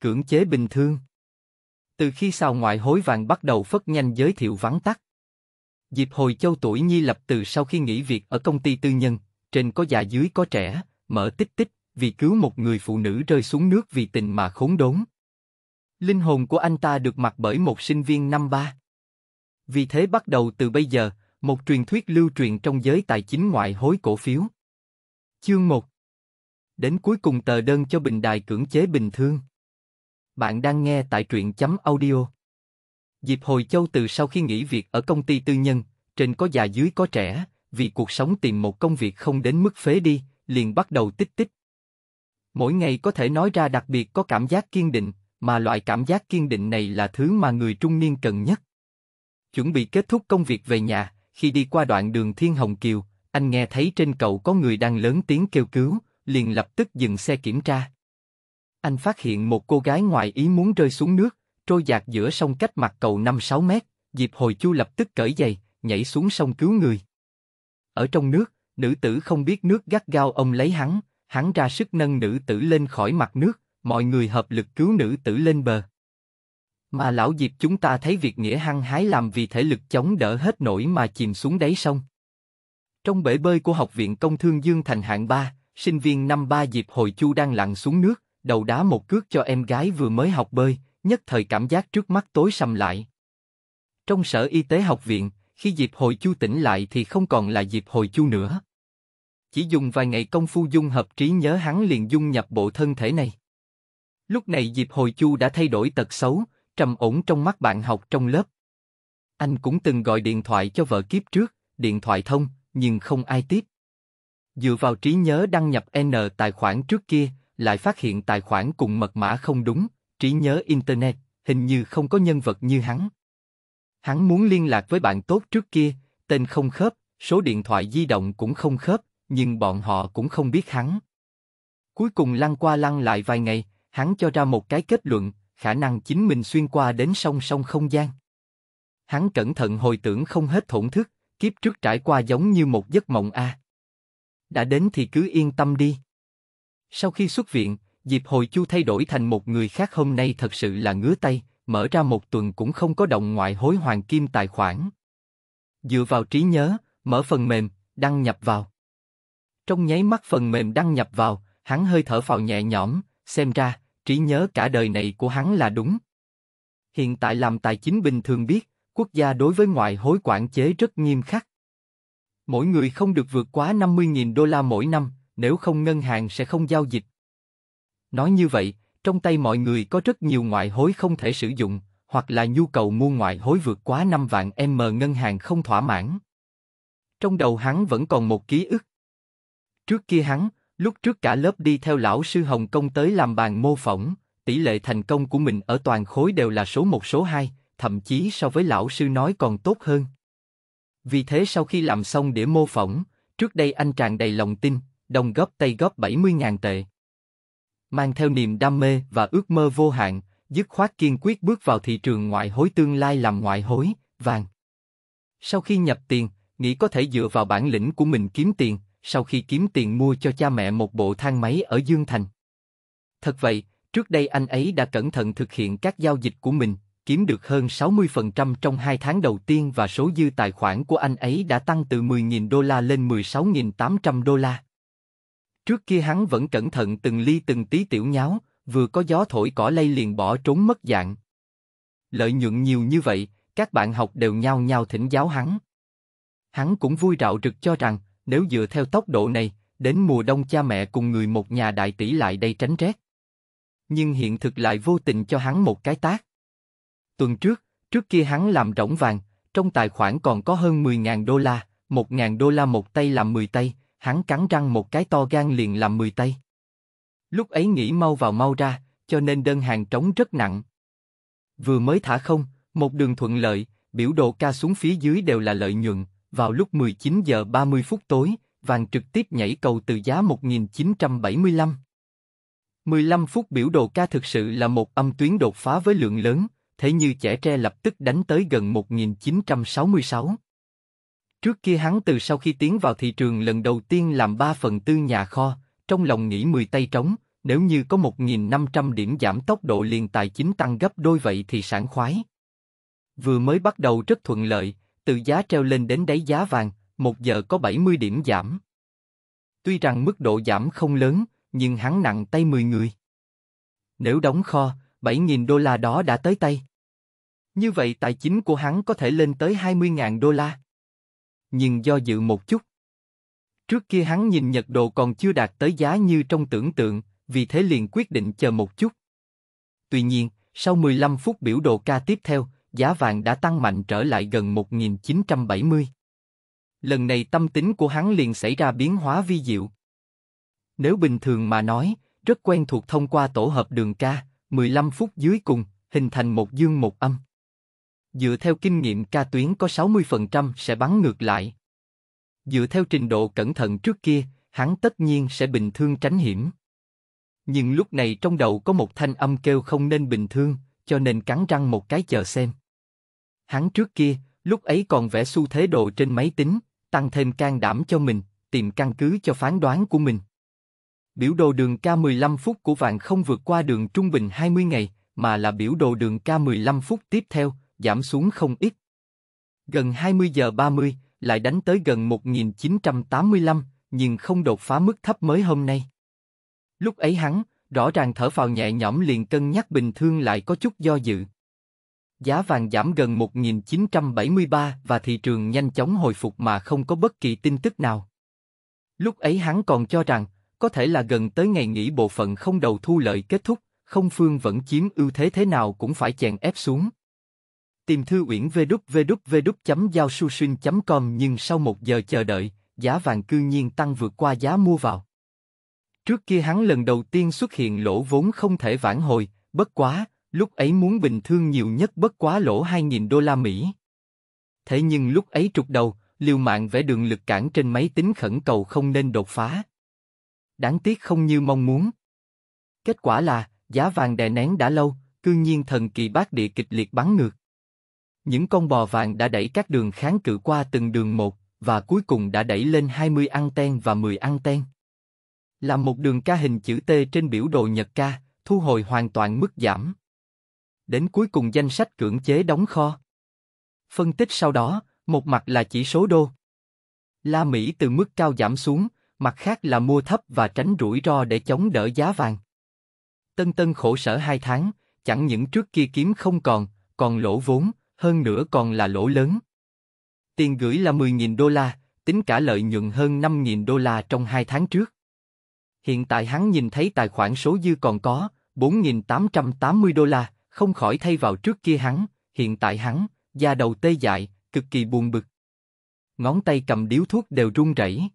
Cưỡng chế bình thường. Từ khi sao ngoại hối vàng bắt đầu phất nhanh giới thiệu vắng tắt. dịp Hồi Châu tuổi nhi lập từ sau khi nghỉ việc ở công ty tư nhân, trên có già dưới có trẻ, mở tích tích, vì cứu một người phụ nữ rơi xuống nước vì tình mà khốn đốn. Linh hồn của anh ta được mặc bởi một sinh viên năm ba. Vì thế bắt đầu từ bây giờ, một truyền thuyết lưu truyền trong giới tài chính ngoại hối cổ phiếu. Chương 1 Đến cuối cùng tờ đơn cho bình đài cưỡng chế bình thường. Bạn đang nghe tại truyện chấm audio. dịp Hồi Châu từ sau khi nghỉ việc ở công ty tư nhân, trên có già dưới có trẻ, vì cuộc sống tìm một công việc không đến mức phế đi, liền bắt đầu tích tích. Mỗi ngày có thể nói ra đặc biệt có cảm giác kiên định, mà loại cảm giác kiên định này là thứ mà người trung niên cần nhất. Chuẩn bị kết thúc công việc về nhà, khi đi qua đoạn đường Thiên Hồng Kiều, anh nghe thấy trên cầu có người đang lớn tiếng kêu cứu, liền lập tức dừng xe kiểm tra. Anh phát hiện một cô gái ngoài ý muốn rơi xuống nước, trôi dạt giữa sông cách mặt cầu 5-6 mét, Diệp Hồi Chu lập tức cởi giày, nhảy xuống sông cứu người. Ở trong nước, nữ tử không biết nước gắt gao ông lấy hắn, hắn ra sức nâng nữ tử lên khỏi mặt nước, mọi người hợp lực cứu nữ tử lên bờ. Mà lão Diệp chúng ta thấy việc nghĩa hăng hái làm vì thể lực chống đỡ hết nổi mà chìm xuống đáy sông. Trong bể bơi của Học viện Công Thương Dương Thành hạng 3, sinh viên năm 3 Diệp Hồi Chu đang lặn xuống nước, đầu đá một cước cho em gái vừa mới học bơi, nhất thời cảm giác trước mắt tối sầm lại. Trong sở y tế học viện, khi dịp Hồi Chu tỉnh lại thì không còn là dịp Hồi Chu nữa. Chỉ dùng vài ngày công phu dung hợp trí nhớ hắn liền dung nhập bộ thân thể này. Lúc này dịp Hồi Chu đã thay đổi tật xấu, trầm ổn trong mắt bạn học trong lớp. Anh cũng từng gọi điện thoại cho vợ kiếp trước, điện thoại thông, nhưng không ai tiếp. Dựa vào trí nhớ đăng nhập N tài khoản trước kia, lại phát hiện tài khoản cùng mật mã không đúng, trí nhớ Internet, hình như không có nhân vật như hắn. Hắn muốn liên lạc với bạn tốt trước kia, tên không khớp, số điện thoại di động cũng không khớp, nhưng bọn họ cũng không biết hắn. Cuối cùng lăn qua lăn lại vài ngày, hắn cho ra một cái kết luận, khả năng chính mình xuyên qua đến song song không gian. Hắn cẩn thận hồi tưởng không hết thổn thức, kiếp trước trải qua giống như một giấc mộng a. À. Đã đến thì cứ yên tâm đi. Sau khi xuất viện, Diệp Hồi Chu thay đổi thành một người khác hôm nay thật sự là ngứa tay, mở ra một tuần cũng không có động ngoại hối hoàng kim tài khoản. Dựa vào trí nhớ, mở phần mềm, đăng nhập vào. Trong nháy mắt phần mềm đăng nhập vào, hắn hơi thở phào nhẹ nhõm, xem ra, trí nhớ cả đời này của hắn là đúng. Hiện tại làm tài chính bình thường biết, quốc gia đối với ngoại hối quản chế rất nghiêm khắc. Mỗi người không được vượt quá 50.000 đô la mỗi năm, nếu không ngân hàng sẽ không giao dịch. Nói như vậy, trong tay mọi người có rất nhiều ngoại hối không thể sử dụng, hoặc là nhu cầu mua ngoại hối vượt quá 5 vạn M ngân hàng không thỏa mãn. Trong đầu hắn vẫn còn một ký ức. Trước kia hắn, lúc trước cả lớp đi theo lão sư Hồng Công tới làm bàn mô phỏng, tỷ lệ thành công của mình ở toàn khối đều là số 1 số 2, thậm chí so với lão sư nói còn tốt hơn. Vì thế sau khi làm xong để mô phỏng, trước đây anh tràn đầy lòng tin, đồng góp tay góp 70.000 tệ. Mang theo niềm đam mê và ước mơ vô hạn, dứt khoát kiên quyết bước vào thị trường ngoại hối tương lai làm ngoại hối, vàng. Sau khi nhập tiền, nghĩ có thể dựa vào bản lĩnh của mình kiếm tiền, sau khi kiếm tiền mua cho cha mẹ một bộ thang máy ở Dương Thành. Thật vậy, trước đây anh ấy đã cẩn thận thực hiện các giao dịch của mình, kiếm được hơn 60% trong 2 tháng đầu tiên và số dư tài khoản của anh ấy đã tăng từ 10.000 đô la lên 16.800 đô la. Trước kia hắn vẫn cẩn thận từng ly từng tí tiểu nháo, vừa có gió thổi cỏ lay liền bỏ trốn mất dạng. Lợi nhuận nhiều như vậy, các bạn học đều nhao nhao thỉnh giáo hắn. Hắn cũng vui rạo rực cho rằng, nếu dựa theo tốc độ này, đến mùa đông cha mẹ cùng người một nhà đại tỷ lại đây tránh rét. Nhưng hiện thực lại vô tình cho hắn một cái tác. Tuần trước, trước kia hắn làm rỗng vàng, trong tài khoản còn có hơn 10.000 đô la, 1.000 đô la một tay làm 10 tay, hắn cắn răng một cái to gan liền làm mười tay. Lúc ấy nghĩ mau vào mau ra, cho nên đơn hàng trống rất nặng. Vừa mới thả không, một đường thuận lợi, biểu đồ ca xuống phía dưới đều là lợi nhuận, vào lúc 19 giờ 30 phút tối, vàng trực tiếp nhảy cầu từ giá 1975. 15 phút biểu đồ ca thực sự là một âm tuyến đột phá với lượng lớn, thế như trẻ tre lập tức đánh tới gần 1966. Trước kia hắn từ sau khi tiến vào thị trường lần đầu tiên làm 3 phần tư nhà kho, trong lòng nghĩ 10 tay trống, nếu như có 1.500 điểm giảm tốc độ liền tài chính tăng gấp đôi vậy thì sảng khoái. Vừa mới bắt đầu rất thuận lợi, từ giá treo lên đến đáy giá vàng, một giờ có 70 điểm giảm. Tuy rằng mức độ giảm không lớn, nhưng hắn nặng tay 10 người. Nếu đóng kho, 7.000 đô la đó đã tới tay. Như vậy tài chính của hắn có thể lên tới 20.000 đô la nhưng do dự một chút. Trước kia hắn nhìn nhật đồ còn chưa đạt tới giá như trong tưởng tượng, vì thế liền quyết định chờ một chút. Tuy nhiên, sau 15 phút biểu đồ ca tiếp theo, giá vàng đã tăng mạnh trở lại gần 1970. Lần này tâm tính của hắn liền xảy ra biến hóa vi diệu. Nếu bình thường mà nói, rất quen thuộc thông qua tổ hợp đường ca, 15 phút dưới cùng, hình thành một dương một âm. Dựa theo kinh nghiệm ca tuyến có 60% sẽ bắn ngược lại. Dựa theo trình độ cẩn thận trước kia, hắn tất nhiên sẽ bình thường tránh hiểm. Nhưng lúc này trong đầu có một thanh âm kêu không nên bình thường, cho nên cắn răng một cái chờ xem. Hắn trước kia, lúc ấy còn vẽ xu thế độ trên máy tính, tăng thêm can đảm cho mình, tìm căn cứ cho phán đoán của mình. Biểu đồ đường K15 phút của bạn không vượt qua đường trung bình 20 ngày, mà là biểu đồ đường K15 phút tiếp theo, giảm xuống không ít. Gần 20 giờ 30, lại đánh tới gần 1985, nhưng không đột phá mức thấp mới hôm nay. Lúc ấy hắn, rõ ràng thở phào nhẹ nhõm liền cân nhắc bình thường lại có chút do dự. Giá vàng giảm gần 1973 và thị trường nhanh chóng hồi phục mà không có bất kỳ tin tức nào. Lúc ấy hắn còn cho rằng, có thể là gần tới ngày nghỉ bộ phận không đầu thu lợi kết thúc, không phương vẫn chiếm ưu thế thế nào cũng phải chèn ép xuống. Tìm thư uyển www.giaosusun.com nhưng sau một giờ chờ đợi, giá vàng cư nhiên tăng vượt qua giá mua vào. Trước kia hắn lần đầu tiên xuất hiện lỗ vốn không thể vãn hồi, bất quá, lúc ấy muốn bình thường nhiều nhất bất quá lỗ 2.000 đô la Mỹ. Thế nhưng lúc ấy trục đầu, liều mạng vẽ đường lực cản trên máy tính khẩn cầu không nên đột phá. Đáng tiếc không như mong muốn. Kết quả là, giá vàng đè nén đã lâu, cư nhiên thần kỳ bác địa kịch liệt bắn ngược. Những con bò vàng đã đẩy các đường kháng cự qua từng đường một, và cuối cùng đã đẩy lên 20 ăn ten và 10 ăn ten, Làm một đường ca hình chữ T trên biểu đồ Nhật ca, thu hồi hoàn toàn mức giảm. Đến cuối cùng danh sách cưỡng chế đóng kho. Phân tích sau đó, một mặt là chỉ số đô. La Mỹ từ mức cao giảm xuống, mặt khác là mua thấp và tránh rủi ro để chống đỡ giá vàng. Tân Tân khổ sở hai tháng, chẳng những trước kia kiếm không còn, còn lỗ vốn, hơn nữa còn là lỗ lớn. Tiền gửi là 10.000 đô la, tính cả lợi nhuận hơn 5.000 đô la trong hai tháng trước. Hiện tại hắn nhìn thấy tài khoản số dư còn có 4.880 đô la, không khỏi thay vào trước kia hắn, hiện tại hắn, da đầu tê dại, cực kỳ buồn bực. Ngón tay cầm điếu thuốc đều run rẩy.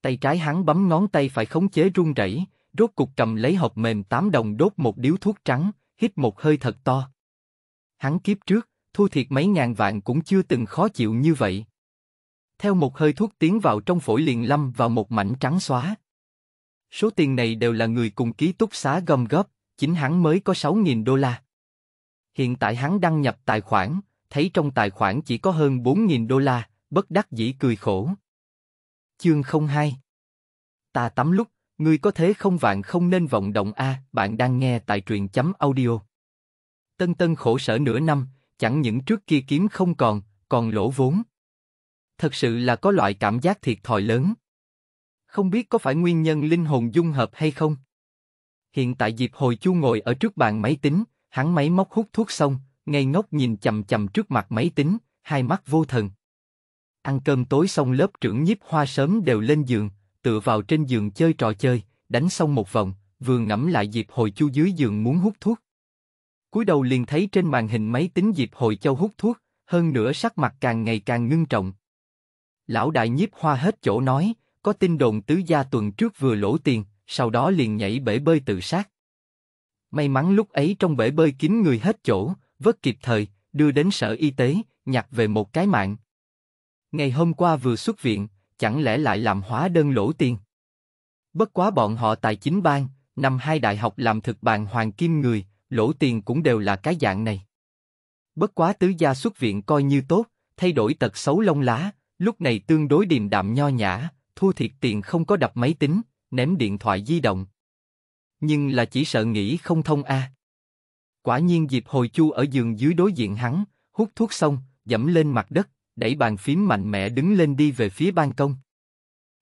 Tay trái hắn bấm ngón tay phải khống chế run rẩy, rốt cục cầm lấy hộp mềm 8 đồng đốt một điếu thuốc trắng, hít một hơi thật to. Hắn kiếp trước, thu thiệt mấy ngàn vạn cũng chưa từng khó chịu như vậy. Theo một hơi thuốc tiến vào trong phổi liền lâm vào một mảnh trắng xóa. Số tiền này đều là người cùng ký túc xá gom góp, chính hắn mới có 6.000 đô la. Hiện tại hắn đăng nhập tài khoản, thấy trong tài khoản chỉ có hơn 4.000 đô la, bất đắc dĩ cười khổ. Chương 02 Ta tắm lúc, ngươi có thế không vạn không nên vọng động a, bạn đang nghe tại truyện chấm audio. Tân Tân khổ sở nửa năm, chẳng những trước kia kiếm không còn, còn lỗ vốn. Thật sự là có loại cảm giác thiệt thòi lớn. Không biết có phải nguyên nhân linh hồn dung hợp hay không? Hiện tại Diệp Hồi Chu ngồi ở trước bàn máy tính, hắn máy móc hút thuốc xong, ngây ngốc nhìn chầm chầm trước mặt máy tính, hai mắt vô thần. Ăn cơm tối xong lớp trưởng nhiếp hoa sớm đều lên giường, tựa vào trên giường chơi trò chơi, đánh xong một vòng, vừa ngẫm lại Diệp Hồi Chu dưới giường muốn hút thuốc cúi đầu liền thấy trên màn hình máy tính dịp Hồi Châu hút thuốc, hơn nữa sắc mặt càng ngày càng ngưng trọng. Lão đại nhiếp hoa hết chỗ nói, có tin đồn tứ gia tuần trước vừa lỗ tiền, sau đó liền nhảy bể bơi tự sát. May mắn lúc ấy trong bể bơi kín người hết chỗ, vớt kịp thời, đưa đến sở y tế, nhặt về một cái mạng. Ngày hôm qua vừa xuất viện, chẳng lẽ lại làm hóa đơn lỗ tiền? Bất quá bọn họ tài chính bang, năm hai đại học làm thực bàn hoàng kim người, lỗ tiền cũng đều là cái dạng này. Bất quá tứ gia xuất viện coi như tốt, thay đổi tật xấu lông lá, lúc này tương đối điềm đạm nho nhã, thua thiệt tiền không có đập máy tính, ném điện thoại di động. Nhưng là chỉ sợ nghĩ không thông a. À. Quả nhiên dịp hồi chu ở giường dưới đối diện hắn, hút thuốc xong, dẫm lên mặt đất, đẩy bàn phím mạnh mẽ đứng lên đi về phía ban công.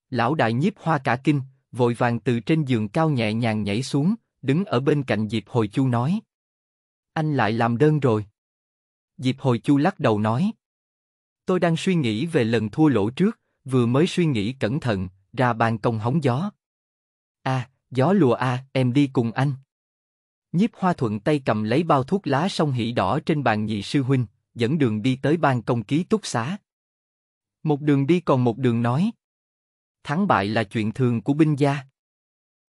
Lão đại nhiếp hoa cả kinh, vội vàng từ trên giường cao nhẹ nhàng nhảy xuống, đứng ở bên cạnh Diệp Hồi Chu nói. Anh lại làm đơn rồi. Diệp Hồi Chu lắc đầu nói. Tôi đang suy nghĩ về lần thua lỗ trước, vừa mới suy nghĩ cẩn thận, ra ban công hóng gió. À, gió lùa à, em đi cùng anh. Nhiếp Hoa Thuận tay cầm lấy bao thuốc lá song hỉ đỏ trên bàn nhị sư huynh, dẫn đường đi tới ban công ký túc xá. Một đường đi còn một đường nói. Thắng bại là chuyện thường của binh gia.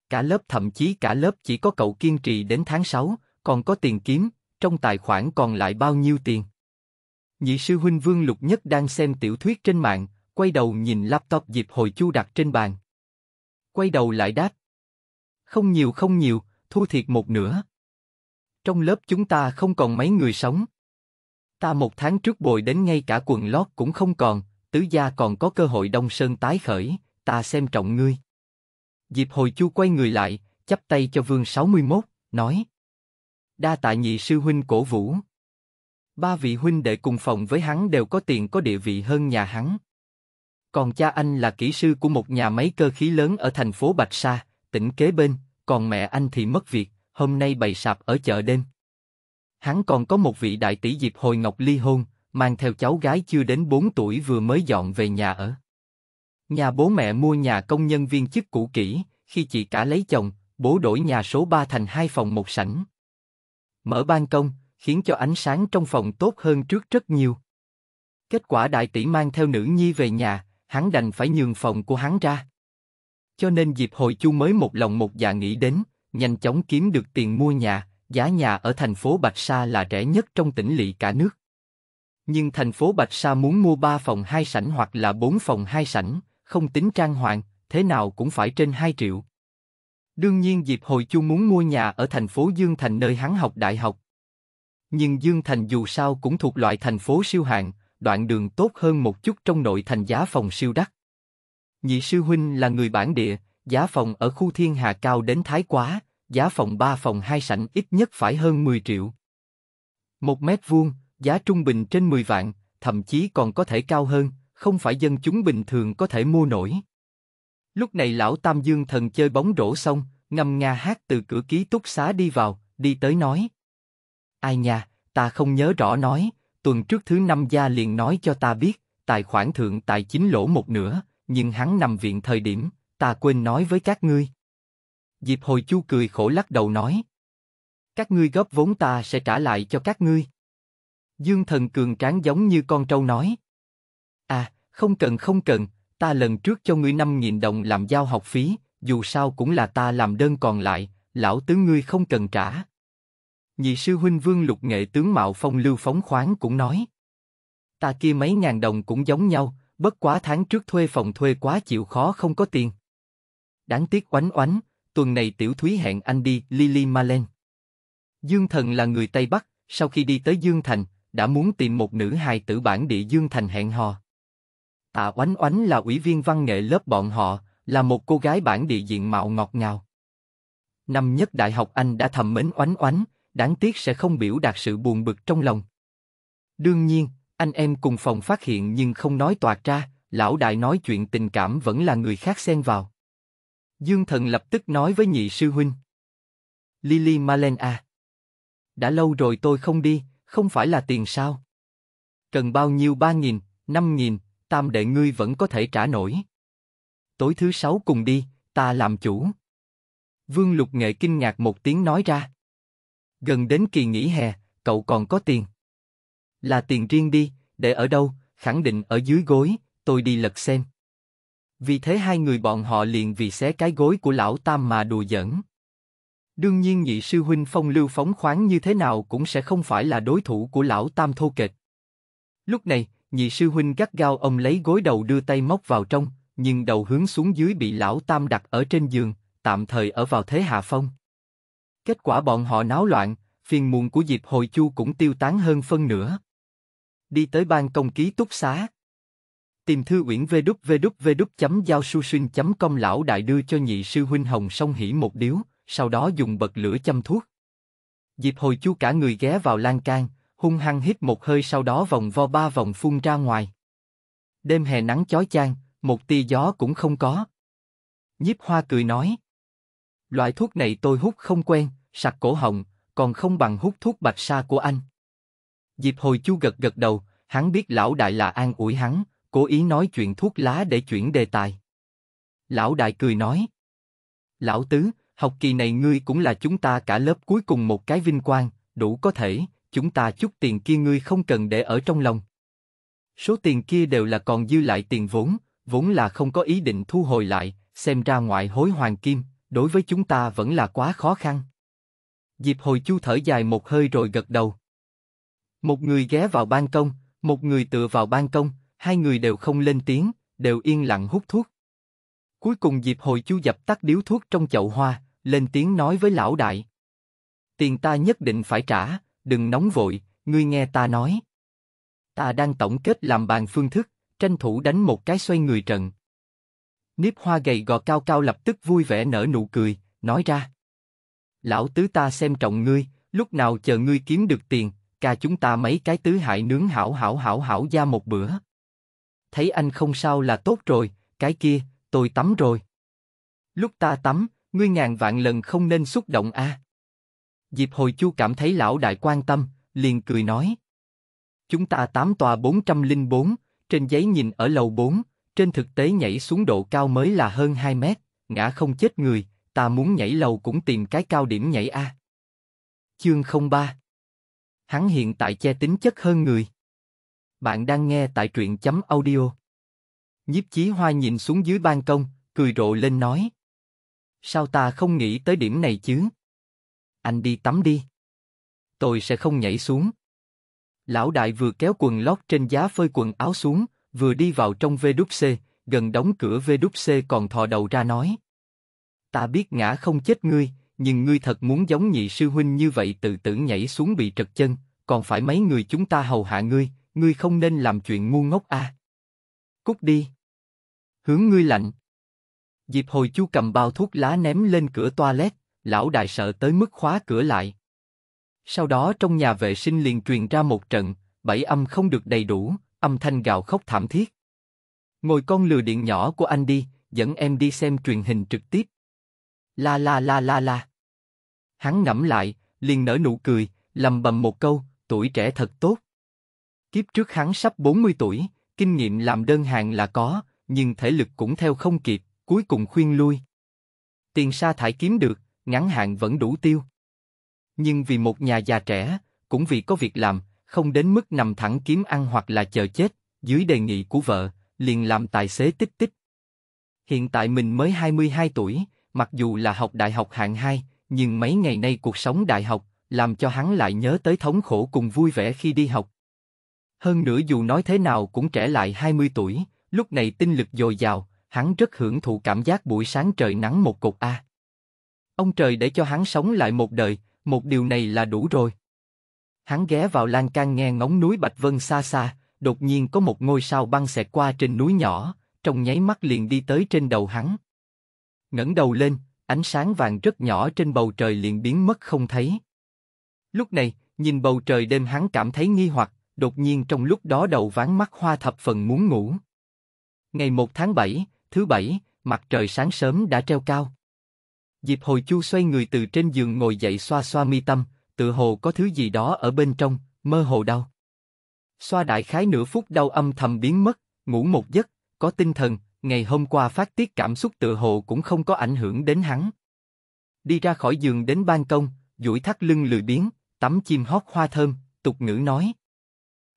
Cả lớp thậm chí cả lớp chỉ có cậu kiên trì đến tháng 6, còn có tiền kiếm, trong tài khoản còn lại bao nhiêu tiền. Nhị sư huynh Vương Lục Nhất đang xem tiểu thuyết trên mạng, quay đầu nhìn laptop Diệp Hồi Chu đặt trên bàn. Quay đầu lại đáp. Không nhiều không nhiều, thu thiệt một nửa. Trong lớp chúng ta không còn mấy người sống. Ta một tháng trước bồi đến ngay cả quần lót cũng không còn, tứ gia còn có cơ hội đông sơn tái khởi, ta xem trọng ngươi. Diệp Hồi Chu quay người lại, chắp tay cho Vương 61, nói. Đa tạ nhị sư huynh cổ vũ. Ba vị huynh đệ cùng phòng với hắn đều có tiền có địa vị hơn nhà hắn. Còn cha anh là kỹ sư của một nhà máy cơ khí lớn ở thành phố Bạch Sa, tỉnh kế bên, còn mẹ anh thì mất việc, hôm nay bày sạp ở chợ đêm. Hắn còn có một vị đại tỷ Diệp Hồi Ngọc ly hôn, mang theo cháu gái chưa đến 4 tuổi vừa mới dọn về nhà ở. Nhà bố mẹ mua nhà công nhân viên chức cũ kỹ, khi chị cả lấy chồng, bố đổi nhà số 3 thành hai phòng một sảnh. Mở ban công, khiến cho ánh sáng trong phòng tốt hơn trước rất nhiều. Kết quả đại tỷ mang theo nữ nhi về nhà, hắn đành phải nhường phòng của hắn ra. Cho nên dịp hồi chu mới một lòng một dạ nghĩ đến, nhanh chóng kiếm được tiền mua nhà, giá nhà ở thành phố Bạch Sa là rẻ nhất trong tỉnh lỵ cả nước. Nhưng thành phố Bạch Sa muốn mua 3 phòng 2 sảnh hoặc là 4 phòng 2 sảnh, không tính trang hoàng, thế nào cũng phải trên 2 triệu. Đương nhiên dịp Hồi Chu muốn mua nhà ở thành phố Dương Thành nơi hắn học đại học. Nhưng Dương Thành dù sao cũng thuộc loại thành phố siêu hạng, đoạn đường tốt hơn một chút trong nội thành giá phòng siêu đắt. Nhị sư huynh là người bản địa, giá phòng ở khu thiên hà cao đến thái quá, giá phòng 3 phòng 2 sảnh ít nhất phải hơn 10 triệu. Một mét vuông, giá trung bình trên 10 vạn, thậm chí còn có thể cao hơn, không phải dân chúng bình thường có thể mua nổi. Lúc này lão Tam Dương thần chơi bóng rổ xong, ngâm nga hát từ cửa ký túc xá đi vào, đi tới nói. Ai nha, ta không nhớ rõ nói, tuần trước thứ năm gia liền nói cho ta biết, tài khoản thượng tài chính lỗ một nửa, nhưng hắn nằm viện thời điểm, ta quên nói với các ngươi. Diệp hồi chu cười khổ lắc đầu nói. Các ngươi góp vốn ta sẽ trả lại cho các ngươi. Dương thần cường tráng giống như con trâu nói. À, không cần không cần, ta lần trước cho ngươi 5.000 đồng làm giao học phí, dù sao cũng là ta làm đơn còn lại, lão tứ ngươi không cần trả. Nhị sư huynh vương lục nghệ tướng mạo phong lưu phóng khoáng cũng nói. Ta kia mấy ngàn đồng cũng giống nhau, bất quá tháng trước thuê phòng thuê quá chịu khó không có tiền. Đáng tiếc oánh oánh, tuần này tiểu thúy hẹn anh đi Lily Malen. Dương thần là người Tây Bắc, sau khi đi tới Dương Thành, đã muốn tìm một nữ hài tử bản địa Dương Thành hẹn hò. À Oánh Oánh là ủy viên văn nghệ lớp bọn họ, là một cô gái bản địa diện mạo ngọt ngào. Năm nhất đại học anh đã thầm mến Oánh Oánh, đáng tiếc sẽ không biểu đạt sự buồn bực trong lòng. Đương nhiên, anh em cùng phòng phát hiện nhưng không nói toạc ra, lão đại nói chuyện tình cảm vẫn là người khác xen vào. Dương thần lập tức nói với nhị sư huynh. Lily Malen à. Đã lâu rồi tôi không đi, không phải là tiền sao? Cần bao nhiêu ba nghìn, năm nghìn, tam đệ ngươi vẫn có thể trả nổi. Tối thứ sáu cùng đi, ta làm chủ. Vương Lục Nghệ kinh ngạc một tiếng nói ra. Gần đến kỳ nghỉ hè, cậu còn có tiền. Là tiền riêng đi, để ở đâu, khẳng định ở dưới gối, tôi đi lật xem. Vì thế hai người bọn họ liền vì xé cái gối của lão Tam mà đùa giỡn. Đương nhiên nhị sư huynh phong lưu phóng khoáng như thế nào cũng sẽ không phải là đối thủ của lão Tam thô kệch. Lúc này, nhị sư huynh gắt gao ông lấy gối đầu đưa tay móc vào trong, nhưng đầu hướng xuống dưới bị lão tam đặt ở trên giường, tạm thời ở vào thế hạ phong. Kết quả bọn họ náo loạn, phiền muộn của Diệp Hồi Chu cũng tiêu tán hơn phân nửa. Đi tới ban công ký túc xá. Tìm thư uyển vê đúc vê đúc vê đúc chấm giao su xuyên chấm công lão đại đưa cho nhị sư huynh hồng song hỉ một điếu, sau đó dùng bật lửa châm thuốc. Diệp Hồi Chu cả người ghé vào lan can, hung hăng hít một hơi sau đó vòng vo ba vòng phun ra ngoài. Đêm hè nắng chói chang, một tia gió cũng không có. Nhiếp hoa cười nói. Loại thuốc này tôi hút không quen, sặc cổ họng, còn không bằng hút thuốc bạch sa của anh. Diệp hồi chu gật gật đầu, hắn biết lão đại là an ủi hắn, cố ý nói chuyện thuốc lá để chuyển đề tài. Lão đại cười nói. Lão tứ, học kỳ này ngươi cũng là chúng ta cả lớp cuối cùng một cái vinh quang, đủ có thể, chúng ta chút tiền kia ngươi không cần để ở trong lòng. Số tiền kia đều là còn dư lại tiền vốn, vốn là không có ý định thu hồi lại, xem ra ngoại hối hoàng kim, đối với chúng ta vẫn là quá khó khăn. Diệp hồi chu thở dài một hơi rồi gật đầu. Một người ghé vào ban công, một người tựa vào ban công, hai người đều không lên tiếng, đều yên lặng hút thuốc. Cuối cùng Diệp hồi chu dập tắt điếu thuốc trong chậu hoa, lên tiếng nói với lão đại. Tiền ta nhất định phải trả, đừng nóng vội, ngươi nghe ta nói. Ta đang tổng kết làm bàn phương thức, tranh thủ đánh một cái xoay người trận. Niếp hoa gầy gò cao cao lập tức vui vẻ nở nụ cười, nói ra. Lão tứ ta xem trọng ngươi, lúc nào chờ ngươi kiếm được tiền, ca chúng ta mấy cái tứ hại nướng hảo hảo hảo hảo ra một bữa. Thấy anh không sao là tốt rồi, cái kia, tôi tắm rồi. Lúc ta tắm, ngươi ngàn vạn lần không nên xúc động a. À. Diệp Hồi Chu cảm thấy lão đại quan tâm, liền cười nói. Chúng ta tám tòa 404, trên giấy nhìn ở lầu 4, trên thực tế nhảy xuống độ cao mới là hơn 2 mét, ngã không chết người, ta muốn nhảy lầu cũng tìm cái cao điểm nhảy A. Chương 03 Hắn hiện tại che tính chất hơn người. Bạn đang nghe tại truyện chấm audio. Nhiếp chí hoa nhìn xuống dưới ban công, cười rộ lên nói. Sao ta không nghĩ tới điểm này chứ? anh đi tắm đi. Tôi sẽ không nhảy xuống. Lão đại vừa kéo quần lót trên giá phơi quần áo xuống, vừa đi vào trong VWC, gần đóng cửa VWC còn thò đầu ra nói. Ta biết ngã không chết ngươi, nhưng ngươi thật muốn giống nhị sư huynh như vậy tự tử nhảy xuống bị trật chân, còn phải mấy người chúng ta hầu hạ ngươi, ngươi không nên làm chuyện ngu ngốc a. À. Cút đi. Hướng ngươi lạnh. Diệp hồi chu cầm bao thuốc lá ném lên cửa toilet, lão đại sợ tới mức khóa cửa lại. Sau đó trong nhà vệ sinh liền truyền ra một trận, bảy âm không được đầy đủ, âm thanh gào khóc thảm thiết. Ngồi con lừa điện nhỏ của anh đi, dẫn em đi xem truyền hình trực tiếp. La la la la la. Hắn ngẫm lại, liền nở nụ cười, lầm bầm một câu, tuổi trẻ thật tốt. Kiếp trước hắn sắp 40 tuổi, kinh nghiệm làm đơn hàng là có, nhưng thể lực cũng theo không kịp, cuối cùng khuyên lui. Tiền sa thải kiếm được, ngắn hạn vẫn đủ tiêu. Nhưng vì một nhà già trẻ, cũng vì có việc làm, không đến mức nằm thẳng kiếm ăn hoặc là chờ chết, dưới đề nghị của vợ, liền làm tài xế tích tích. Hiện tại mình mới 22 tuổi, mặc dù là học đại học hạng 2, nhưng mấy ngày nay cuộc sống đại học, làm cho hắn lại nhớ tới thống khổ cùng vui vẻ khi đi học. Hơn nữa dù nói thế nào cũng trẻ lại 20 tuổi, lúc này tinh lực dồi dào, hắn rất hưởng thụ cảm giác buổi sáng trời nắng một cục A. Ông trời để cho hắn sống lại một đời, một điều này là đủ rồi. Hắn ghé vào lan can nghe ngóng núi Bạch Vân xa xa, đột nhiên có một ngôi sao băng xẹt qua trên núi nhỏ, trong nháy mắt liền đi tới trên đầu hắn. ngẩng đầu lên, ánh sáng vàng rất nhỏ trên bầu trời liền biến mất không thấy. Lúc này, nhìn bầu trời đêm hắn cảm thấy nghi hoặc, đột nhiên trong lúc đó đầu ván mắt hoa thập phần muốn ngủ. Ngày 1 tháng 7, thứ bảy, mặt trời sáng sớm đã treo cao, dịp Hồi Chu xoay người từ trên giường ngồi dậy xoa xoa mi tâm, tự hồ có thứ gì đó ở bên trong, mơ hồ đau. Xoa đại khái nửa phút đau âm thầm biến mất, ngủ một giấc, có tinh thần, ngày hôm qua phát tiết cảm xúc tự hồ cũng không có ảnh hưởng đến hắn. Đi ra khỏi giường đến ban công, duỗi thắt lưng lười biến, tắm chim hót hoa thơm, tục ngữ nói.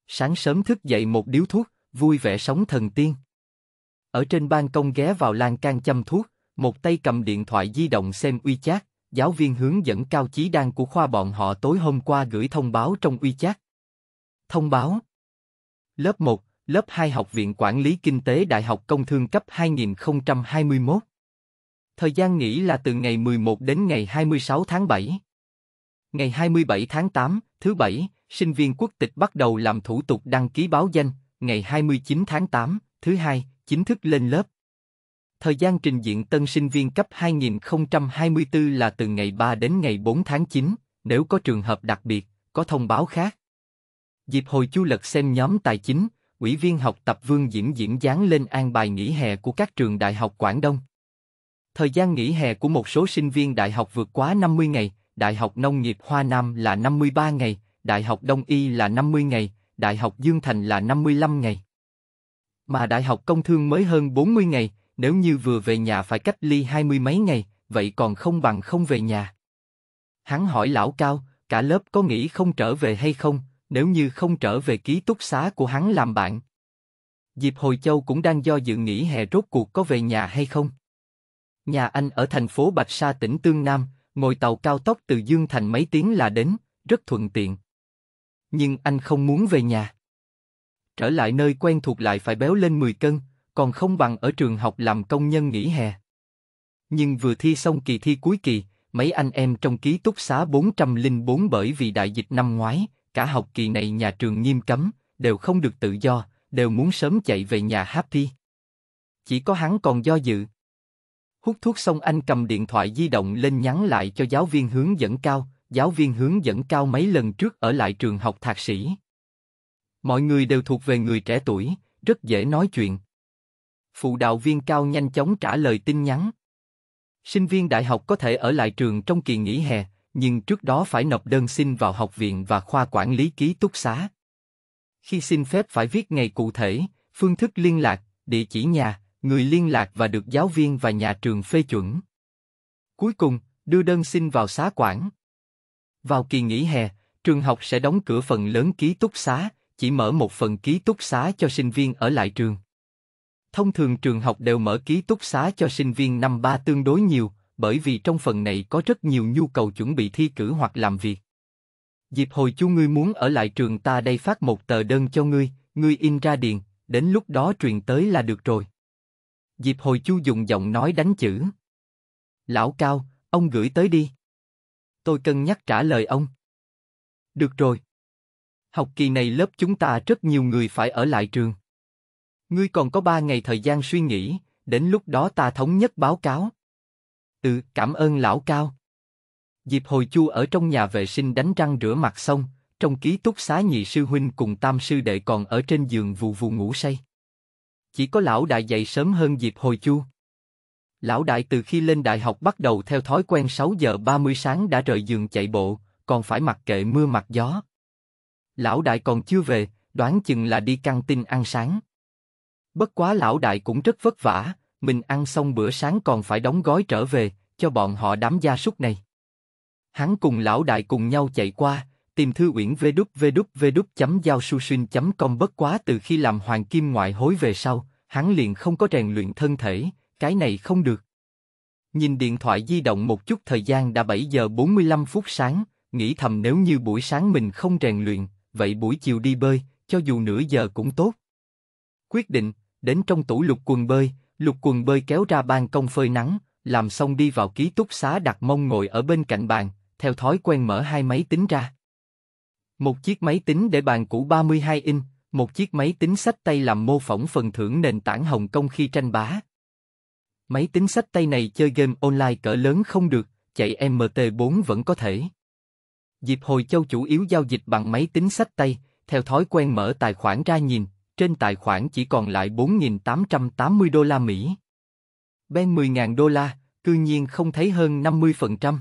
Sáng sớm thức dậy một điếu thuốc, vui vẻ sống thần tiên. Ở trên ban công ghé vào lan can châm thuốc, một tay cầm điện thoại di động xem WeChat, giáo viên hướng dẫn cao chí đang của khoa bọn họ tối hôm qua gửi thông báo trong WeChat. Thông báo Lớp 1, lớp 2 Học viện Quản lý Kinh tế Đại học Công thương cấp 2021 Thời gian nghỉ là từ ngày 11 đến ngày 26 tháng 7 Ngày 27 tháng 8, thứ Bảy, sinh viên quốc tịch bắt đầu làm thủ tục đăng ký báo danh, ngày 29 tháng 8, thứ Hai, chính thức lên lớp. Thời gian trình diện tân sinh viên cấp 2024 là từ ngày 3 đến ngày 4 tháng 9, nếu có trường hợp đặc biệt, có thông báo khác. Dịp hồi chu lật xem nhóm tài chính, ủy viên học tập Vương Diễm Diễm dán lên an bài nghỉ hè của các trường đại học Quảng Đông. Thời gian nghỉ hè của một số sinh viên đại học vượt quá 50 ngày, Đại học Nông nghiệp Hoa Nam là 53 ngày, Đại học Đông Y là 50 ngày, Đại học Dương Thành là 55 ngày. Mà Đại học Công Thương mới hơn 40 ngày, nếu như vừa về nhà phải cách ly hai mươi mấy ngày, vậy còn không bằng không về nhà. Hắn hỏi lão cao, cả lớp có nghĩ không trở về hay không, nếu như không trở về ký túc xá của hắn làm bạn. Diệp Hồi Châu cũng đang do dự nghỉ hè rốt cuộc có về nhà hay không. Nhà anh ở thành phố Bạch Sa tỉnh Tương Nam, ngồi tàu cao tốc từ Dương Thành mấy tiếng là đến, rất thuận tiện. Nhưng anh không muốn về nhà. Trở lại nơi quen thuộc lại phải béo lên 10 cân, còn không bằng ở trường học làm công nhân nghỉ hè. Nhưng vừa thi xong kỳ thi cuối kỳ, mấy anh em trong ký túc xá 404 bởi vì đại dịch năm ngoái, cả học kỳ này nhà trường nghiêm cấm, đều không được tự do, đều muốn sớm chạy về nhà happy. Chỉ có hắn còn do dự. Hút thuốc xong anh cầm điện thoại di động lên nhắn lại cho giáo viên hướng dẫn cao, giáo viên hướng dẫn cao mấy lần trước ở lại trường học thạc sĩ. Mọi người đều thuộc về người trẻ tuổi, rất dễ nói chuyện. Phụ đạo viên cao nhanh chóng trả lời tin nhắn. Sinh viên đại học có thể ở lại trường trong kỳ nghỉ hè, nhưng trước đó phải nộp đơn xin vào học viện và khoa quản lý ký túc xá. Khi xin phép phải viết ngày cụ thể, phương thức liên lạc, địa chỉ nhà, người liên lạc và được giáo viên và nhà trường phê chuẩn. Cuối cùng, đưa đơn xin vào xá quản. Vào kỳ nghỉ hè, trường học sẽ đóng cửa phần lớn ký túc xá, chỉ mở một phần ký túc xá cho sinh viên ở lại trường. Thông thường trường học đều mở ký túc xá cho sinh viên năm ba tương đối nhiều, bởi vì trong phần này có rất nhiều nhu cầu chuẩn bị thi cử hoặc làm việc. Dịp hồi chú ngươi muốn ở lại trường ta đây phát một tờ đơn cho ngươi, ngươi in ra điền, đến lúc đó truyền tới là được rồi. Diệp hồi chu dùng giọng nói đánh chữ. Lão Cao, ông gửi tới đi. Tôi cân nhắc trả lời ông. Được rồi. Học kỳ này lớp chúng ta rất nhiều người phải ở lại trường. Ngươi còn có ba ngày thời gian suy nghĩ, đến lúc đó ta thống nhất báo cáo. Ừ, cảm ơn lão cao. Diệp Hồi Chu ở trong nhà vệ sinh đánh răng rửa mặt xong, trong ký túc xá nhị sư huynh cùng tam sư đệ còn ở trên giường vù vù ngủ say. Chỉ có lão đại dậy sớm hơn Diệp Hồi Chu. Lão đại từ khi lên đại học bắt đầu theo thói quen 6 giờ 30 sáng đã rời giường chạy bộ, còn phải mặc kệ mưa mặc gió. Lão đại còn chưa về, đoán chừng là đi căng tin ăn sáng. Bất quá lão đại cũng rất vất vả, mình ăn xong bữa sáng còn phải đóng gói trở về, cho bọn họ đám gia súc này. Hắn cùng lão đại cùng nhau chạy qua, tìm thư uyển www.giao bất quá từ khi làm hoàng kim ngoại hối về sau, hắn liền không có rèn luyện thân thể, cái này không được. Nhìn điện thoại di động một chút thời gian đã 7 giờ 45 phút sáng, nghĩ thầm nếu như buổi sáng mình không rèn luyện, vậy buổi chiều đi bơi, cho dù nửa giờ cũng tốt. Quyết định, đến trong tủ lục quần bơi, lục quần bơi kéo ra ban công phơi nắng, làm xong đi vào ký túc xá đặt mông ngồi ở bên cạnh bàn, theo thói quen mở hai máy tính ra. Một chiếc máy tính để bàn cũ 32 in, một chiếc máy tính sách tay làm mô phỏng phần thưởng nền tảng Hồng Kông khi tranh bá. Máy tính sách tay này chơi game online cỡ lớn không được, chạy MT4 vẫn có thể. Dịp Hồi Châu chủ yếu giao dịch bằng máy tính sách tay, theo thói quen mở tài khoản ra nhìn, trên tài khoản chỉ còn lại 4.880 đô la Mỹ. Ben 10.000 đô la, cư nhiên không thấy hơn 50%.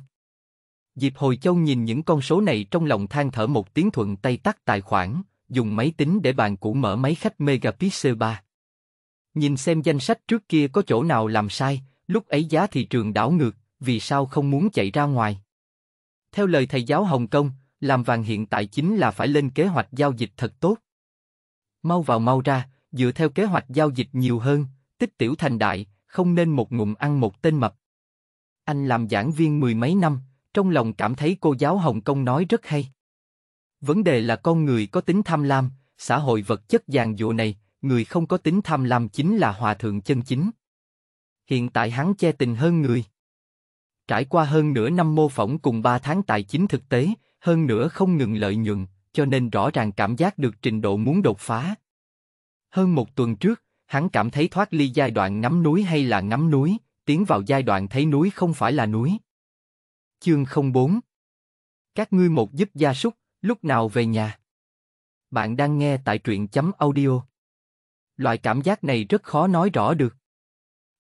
Diệp Hồi Châu nhìn những con số này trong lòng than thở một tiếng thuận tay tắt tài khoản, dùng máy tính để bàn cũ mở máy khách Megapixel 3. Nhìn xem danh sách trước kia có chỗ nào làm sai, lúc ấy giá thị trường đảo ngược, vì sao không muốn chạy ra ngoài. Theo lời thầy giáo Hồng Kông, làm vàng hiện tại chính là phải lên kế hoạch giao dịch thật tốt. Mau vào mau ra, dựa theo kế hoạch giao dịch nhiều hơn, tích tiểu thành đại, không nên một ngụm ăn một tên mập. Anh làm giảng viên mười mấy năm, trong lòng cảm thấy cô giáo Hồng Kông nói rất hay. Vấn đề là con người có tính tham lam, xã hội vật chất giàn dụ này, người không có tính tham lam chính là hòa thượng chân chính. Hiện tại hắn che tình hơn người. Trải qua hơn nửa năm mô phỏng cùng ba tháng tài chính thực tế, hơn nữa không ngừng lợi nhuận, cho nên rõ ràng cảm giác được trình độ muốn đột phá. Hơn một tuần trước, hắn cảm thấy thoát ly giai đoạn ngắm núi hay là ngắm núi, tiến vào giai đoạn thấy núi không phải là núi. Chương 04 Các ngươi một giúp gia súc, lúc nào về nhà? Bạn đang nghe tại truyện chấm audio. Loại cảm giác này rất khó nói rõ được.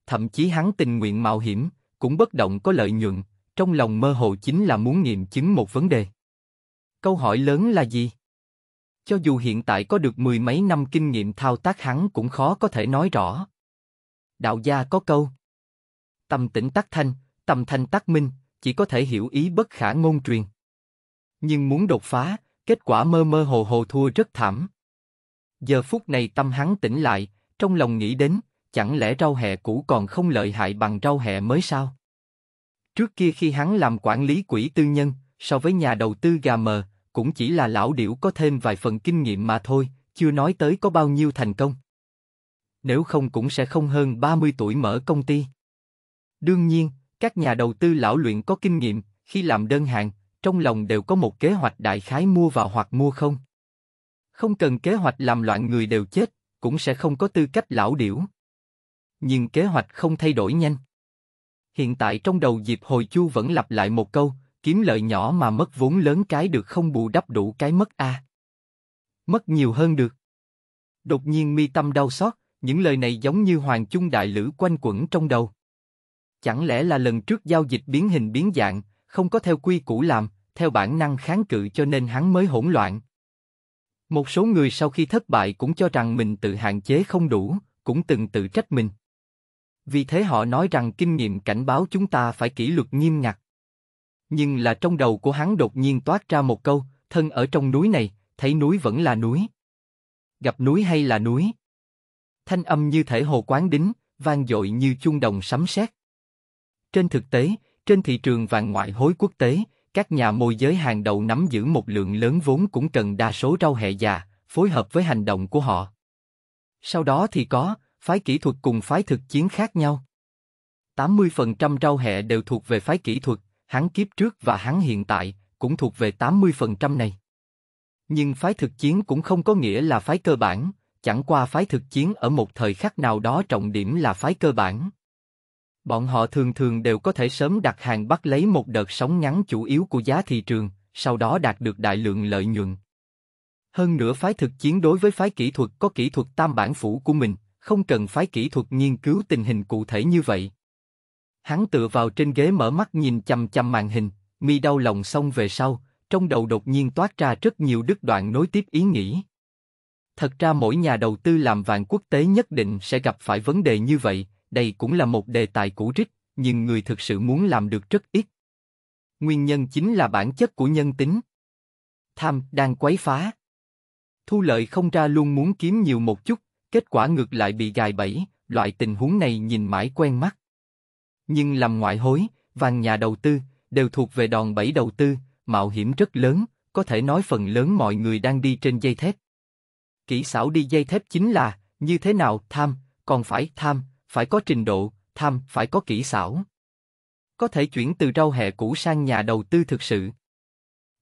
Thậm chí hắn tình nguyện mạo hiểm, cũng bất động có lợi nhuận, trong lòng mơ hồ chính là muốn nghiệm chứng một vấn đề. Câu hỏi lớn là gì? Cho dù hiện tại có được mười mấy năm kinh nghiệm thao tác hắn cũng khó có thể nói rõ. Đạo gia có câu. Tầm tĩnh tắc thanh, tầm thanh tắc minh, chỉ có thể hiểu ý bất khả ngôn truyền. Nhưng muốn đột phá, kết quả mơ mơ hồ hồ thua rất thảm. Giờ phút này tâm hắn tỉnh lại, trong lòng nghĩ đến, chẳng lẽ rau hẹ cũ còn không lợi hại bằng rau hẹ mới sao? Trước kia khi hắn làm quản lý quỹ tư nhân, so với nhà đầu tư gà mờ, cũng chỉ là lão điểu có thêm vài phần kinh nghiệm mà thôi, chưa nói tới có bao nhiêu thành công. Nếu không cũng sẽ không hơn 30 tuổi mở công ty. Đương nhiên, các nhà đầu tư lão luyện có kinh nghiệm, khi làm đơn hàng, trong lòng đều có một kế hoạch đại khái mua vào hoặc mua không. Không cần kế hoạch làm loạn người đều chết, cũng sẽ không có tư cách lão điểu. Nhưng kế hoạch không thay đổi nhanh. Hiện tại trong đầu Diệp Hồi Chu vẫn lặp lại một câu, kiếm lợi nhỏ mà mất vốn lớn cái được không bù đắp đủ cái mất a. À. Mất nhiều hơn được. Đột nhiên mi tâm đau xót, những lời này giống như hoàng chung đại lữ quanh quẩn trong đầu. Chẳng lẽ là lần trước giao dịch biến hình biến dạng, không có theo quy củ làm, theo bản năng kháng cự cho nên hắn mới hỗn loạn. Một số người sau khi thất bại cũng cho rằng mình tự hạn chế không đủ, cũng từng tự trách mình. Vì thế họ nói rằng kinh nghiệm cảnh báo chúng ta phải kỷ luật nghiêm ngặt nhưng là trong đầu của hắn đột nhiên toát ra một câu, thân ở trong núi này, thấy núi vẫn là núi. Gặp núi hay là núi? Thanh âm như thể hồ quán đính, vang dội như chuông đồng sấm sét. Trên thực tế, trên thị trường vàng ngoại hối quốc tế, các nhà môi giới hàng đầu nắm giữ một lượng lớn vốn cũng cần đa số rau hẹ già, phối hợp với hành động của họ. Sau đó thì có, phái kỹ thuật cùng phái thực chiến khác nhau. 80% rau hẹ đều thuộc về phái kỹ thuật, hắn kiếp trước và hắn hiện tại cũng thuộc về 80% này. Nhưng phái thực chiến cũng không có nghĩa là phái cơ bản, chẳng qua phái thực chiến ở một thời khắc nào đó trọng điểm là phái cơ bản. Bọn họ thường thường đều có thể sớm đặt hàng bắt lấy một đợt sóng ngắn chủ yếu của giá thị trường, sau đó đạt được đại lượng lợi nhuận. Hơn nữa phái thực chiến đối với phái kỹ thuật có kỹ thuật tam bản phủ của mình, không cần phái kỹ thuật nghiên cứu tình hình cụ thể như vậy. Hắn tựa vào trên ghế mở mắt nhìn chằm chằm màn hình, mi đau lòng xong về sau, trong đầu đột nhiên toát ra rất nhiều đứt đoạn nối tiếp ý nghĩ. Thật ra mỗi nhà đầu tư làm vàng quốc tế nhất định sẽ gặp phải vấn đề như vậy, đây cũng là một đề tài cũ rích, nhưng người thực sự muốn làm được rất ít. Nguyên nhân chính là bản chất của nhân tính. Tham đang quấy phá. Thu lợi không ra luôn muốn kiếm nhiều một chút, kết quả ngược lại bị gài bẫy, loại tình huống này nhìn mãi quen mắt. Nhưng làm ngoại hối, vàng nhà đầu tư, đều thuộc về đòn bẩy đầu tư, mạo hiểm rất lớn, có thể nói phần lớn mọi người đang đi trên dây thép. Kỹ xảo đi dây thép chính là, như thế nào tham, còn phải tham, phải có trình độ, tham, phải có kỹ xảo. Có thể chuyển từ rau hẹ cũ sang nhà đầu tư thực sự.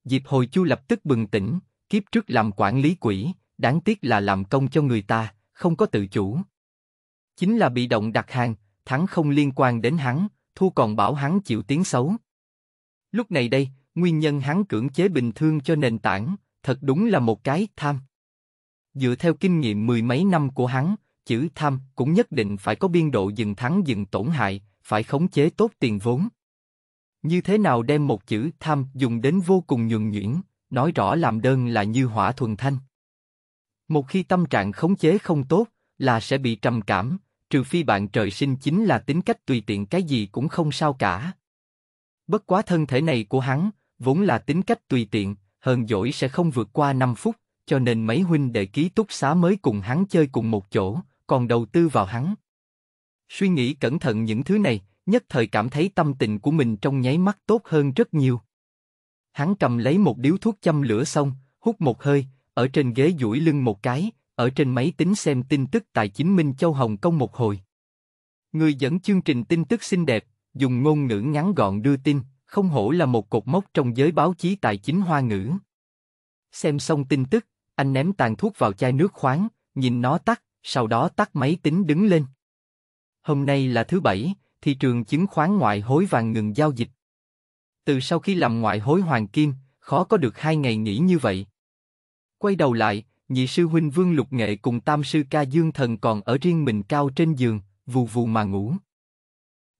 Diệp Hồi Chu lập tức bừng tỉnh, kiếp trước làm quản lý quỹ, đáng tiếc là làm công cho người ta, không có tự chủ. Chính là bị động đặt hàng, thắng không liên quan đến hắn, thu còn bảo hắn chịu tiếng xấu. Lúc này đây, nguyên nhân hắn cưỡng chế bình thương cho nền tảng, thật đúng là một cái tham. Dựa theo kinh nghiệm mười mấy năm của hắn, chữ tham cũng nhất định phải có biên độ dừng thắng dừng tổn hại, phải khống chế tốt tiền vốn. Như thế nào đem một chữ tham dùng đến vô cùng nhường nhuyễn, nói rõ làm đơn là như hỏa thuần thanh. Một khi tâm trạng khống chế không tốt, là sẽ bị trầm cảm, trừ phi bạn trời sinh chính là tính cách tùy tiện cái gì cũng không sao cả. Bất quá thân thể này của hắn, vốn là tính cách tùy tiện, hờn dỗi sẽ không vượt qua 5 phút, cho nên mấy huynh đệ ký túc xá mới cùng hắn chơi cùng một chỗ, còn đầu tư vào hắn. Suy nghĩ cẩn thận những thứ này, nhất thời cảm thấy tâm tình của mình trong nháy mắt tốt hơn rất nhiều. Hắn cầm lấy một điếu thuốc châm lửa xong, hút một hơi, ở trên ghế duỗi lưng một cái, ở trên máy tính xem tin tức tại chính Minh Châu Hồng Kông một hồi. Người dẫn chương trình tin tức xinh đẹp, dùng ngôn ngữ ngắn gọn đưa tin, không hổ là một cột mốc trong giới báo chí tài chính hoa ngữ. Xem xong tin tức, anh ném tàn thuốc vào chai nước khoáng, nhìn nó tắt, sau đó tắt máy tính đứng lên. Hôm nay là thứ bảy, thị trường chứng khoán ngoại hối vàng ngừng giao dịch. Từ sau khi làm ngoại hối hoàng kim, khó có được hai ngày nghỉ như vậy. Quay đầu lại, nhị sư huynh Vương Lục Nghệ cùng tam sư ca Dương Thần còn ở riêng mình cao trên giường, vù vù mà ngủ.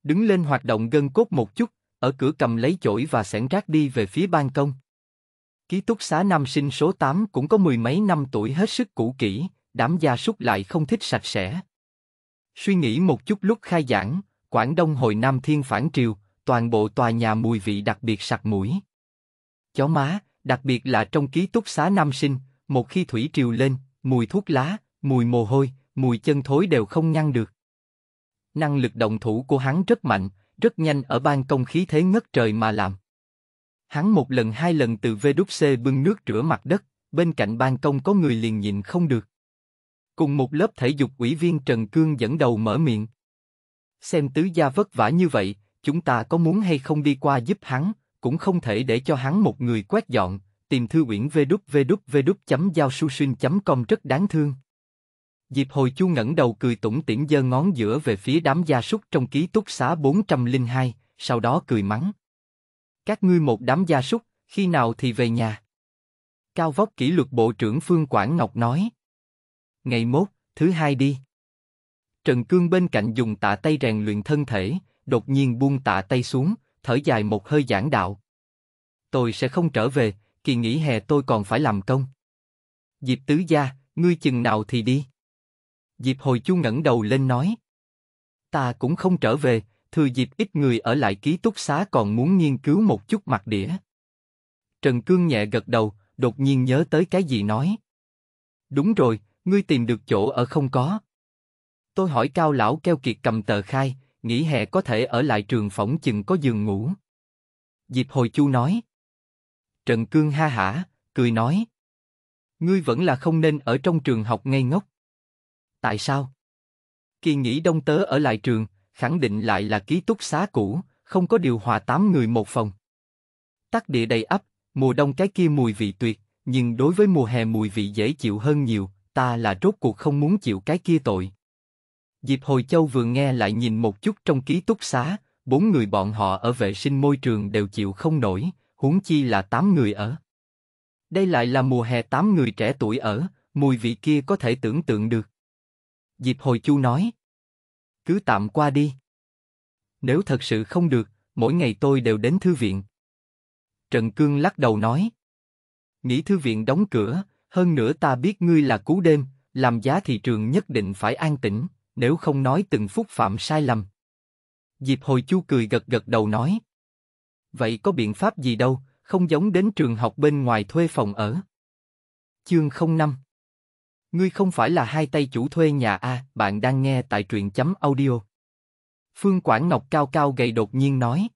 Đứng lên hoạt động gân cốt một chút, ở cửa cầm lấy chổi và xẻng rác đi về phía ban công. Ký túc xá nam sinh số 8 cũng có mười mấy năm tuổi hết sức cũ kỹ, đám gia súc lại không thích sạch sẽ. Suy nghĩ một chút lúc khai giảng, Quảng Đông hồi Nam Thiên phản triều, toàn bộ tòa nhà mùi vị đặc biệt sặc mũi. Chó má, đặc biệt là trong ký túc xá nam sinh, một khi thủy triều lên, mùi thuốc lá, mùi mồ hôi, mùi chân thối đều không ngăn được. Năng lực động thủ của hắn rất mạnh, rất nhanh ở ban công khí thế ngất trời mà làm. Hắn một lần hai lần từ VWC bưng nước rửa mặt đất, bên cạnh ban công có người liền nhịn không được. Cùng một lớp thể dục ủy viên Trần Cương dẫn đầu mở miệng. Xem tứ gia vất vả như vậy, chúng ta có muốn hay không đi qua giúp hắn, cũng không thể để cho hắn một người quét dọn, Tìm thư quyển www susun com rất đáng thương. Diệp Hồi Chu ngẩng đầu cười tủm tỉm giơ ngón giữa về phía đám gia súc trong ký túc xá 402, sau đó cười mắng. Các ngươi một đám gia súc, khi nào thì về nhà? Cao vóc kỷ luật bộ trưởng Phương Quảng Ngọc nói. Ngày mốt, thứ hai đi. Trần Cương bên cạnh dùng tạ tay rèn luyện thân thể, đột nhiên buông tạ tay xuống, thở dài một hơi giảng đạo. Tôi sẽ không trở về, kỳ nghỉ hè tôi còn phải làm công. Diệp Tứ Gia, ngươi chừng nào thì đi? Diệp Hồi Chu ngẩng đầu lên nói. Ta cũng không trở về, thừa dịp ít người ở lại ký túc xá còn muốn nghiên cứu một chút mặt đĩa. Trần Cương nhẹ gật đầu, đột nhiên nhớ tới cái gì nói. Đúng rồi, ngươi tìm được chỗ ở không có. Tôi hỏi cao lão keo kiệt cầm tờ khai, nghỉ hè có thể ở lại trường phỏng chừng có giường ngủ. Diệp Hồi Chu nói. Trần Cương ha hả, cười nói. Ngươi vẫn là không nên ở trong trường học ngây ngốc. Tại sao? Kỳ nghỉ đông tớ ở lại trường, khẳng định lại là ký túc xá cũ, không có điều hòa tám người một phòng. Tắc địa đầy ấp, mùa đông cái kia mùi vị tuyệt, nhưng đối với mùa hè mùi vị dễ chịu hơn nhiều, ta là rốt cuộc không muốn chịu cái kia tội. Diệp Hồi Châu vừa nghe lại nhìn một chút trong ký túc xá, bốn người bọn họ ở vệ sinh môi trường đều chịu không nổi, huống chi là tám người ở. Đây lại là mùa hè tám người trẻ tuổi ở, mùi vị kia có thể tưởng tượng được. Diệp Hồi Chu nói, cứ tạm qua đi. Nếu thật sự không được, mỗi ngày tôi đều đến thư viện. Trần Cương lắc đầu nói, nghĩ thư viện đóng cửa, hơn nữa ta biết ngươi là cú đêm, làm giá thị trường nhất định phải an tĩnh, nếu không nói từng phút phạm sai lầm. Diệp Hồi Chu cười gật gật đầu nói, vậy có biện pháp gì đâu, không giống đến trường học bên ngoài thuê phòng ở. Chương 05 Ngươi không phải là hai tay chủ thuê nhà A, bạn đang nghe tại truyện chấm audio. Phương Quảng Ngọc cao cao gầy đột nhiên nói.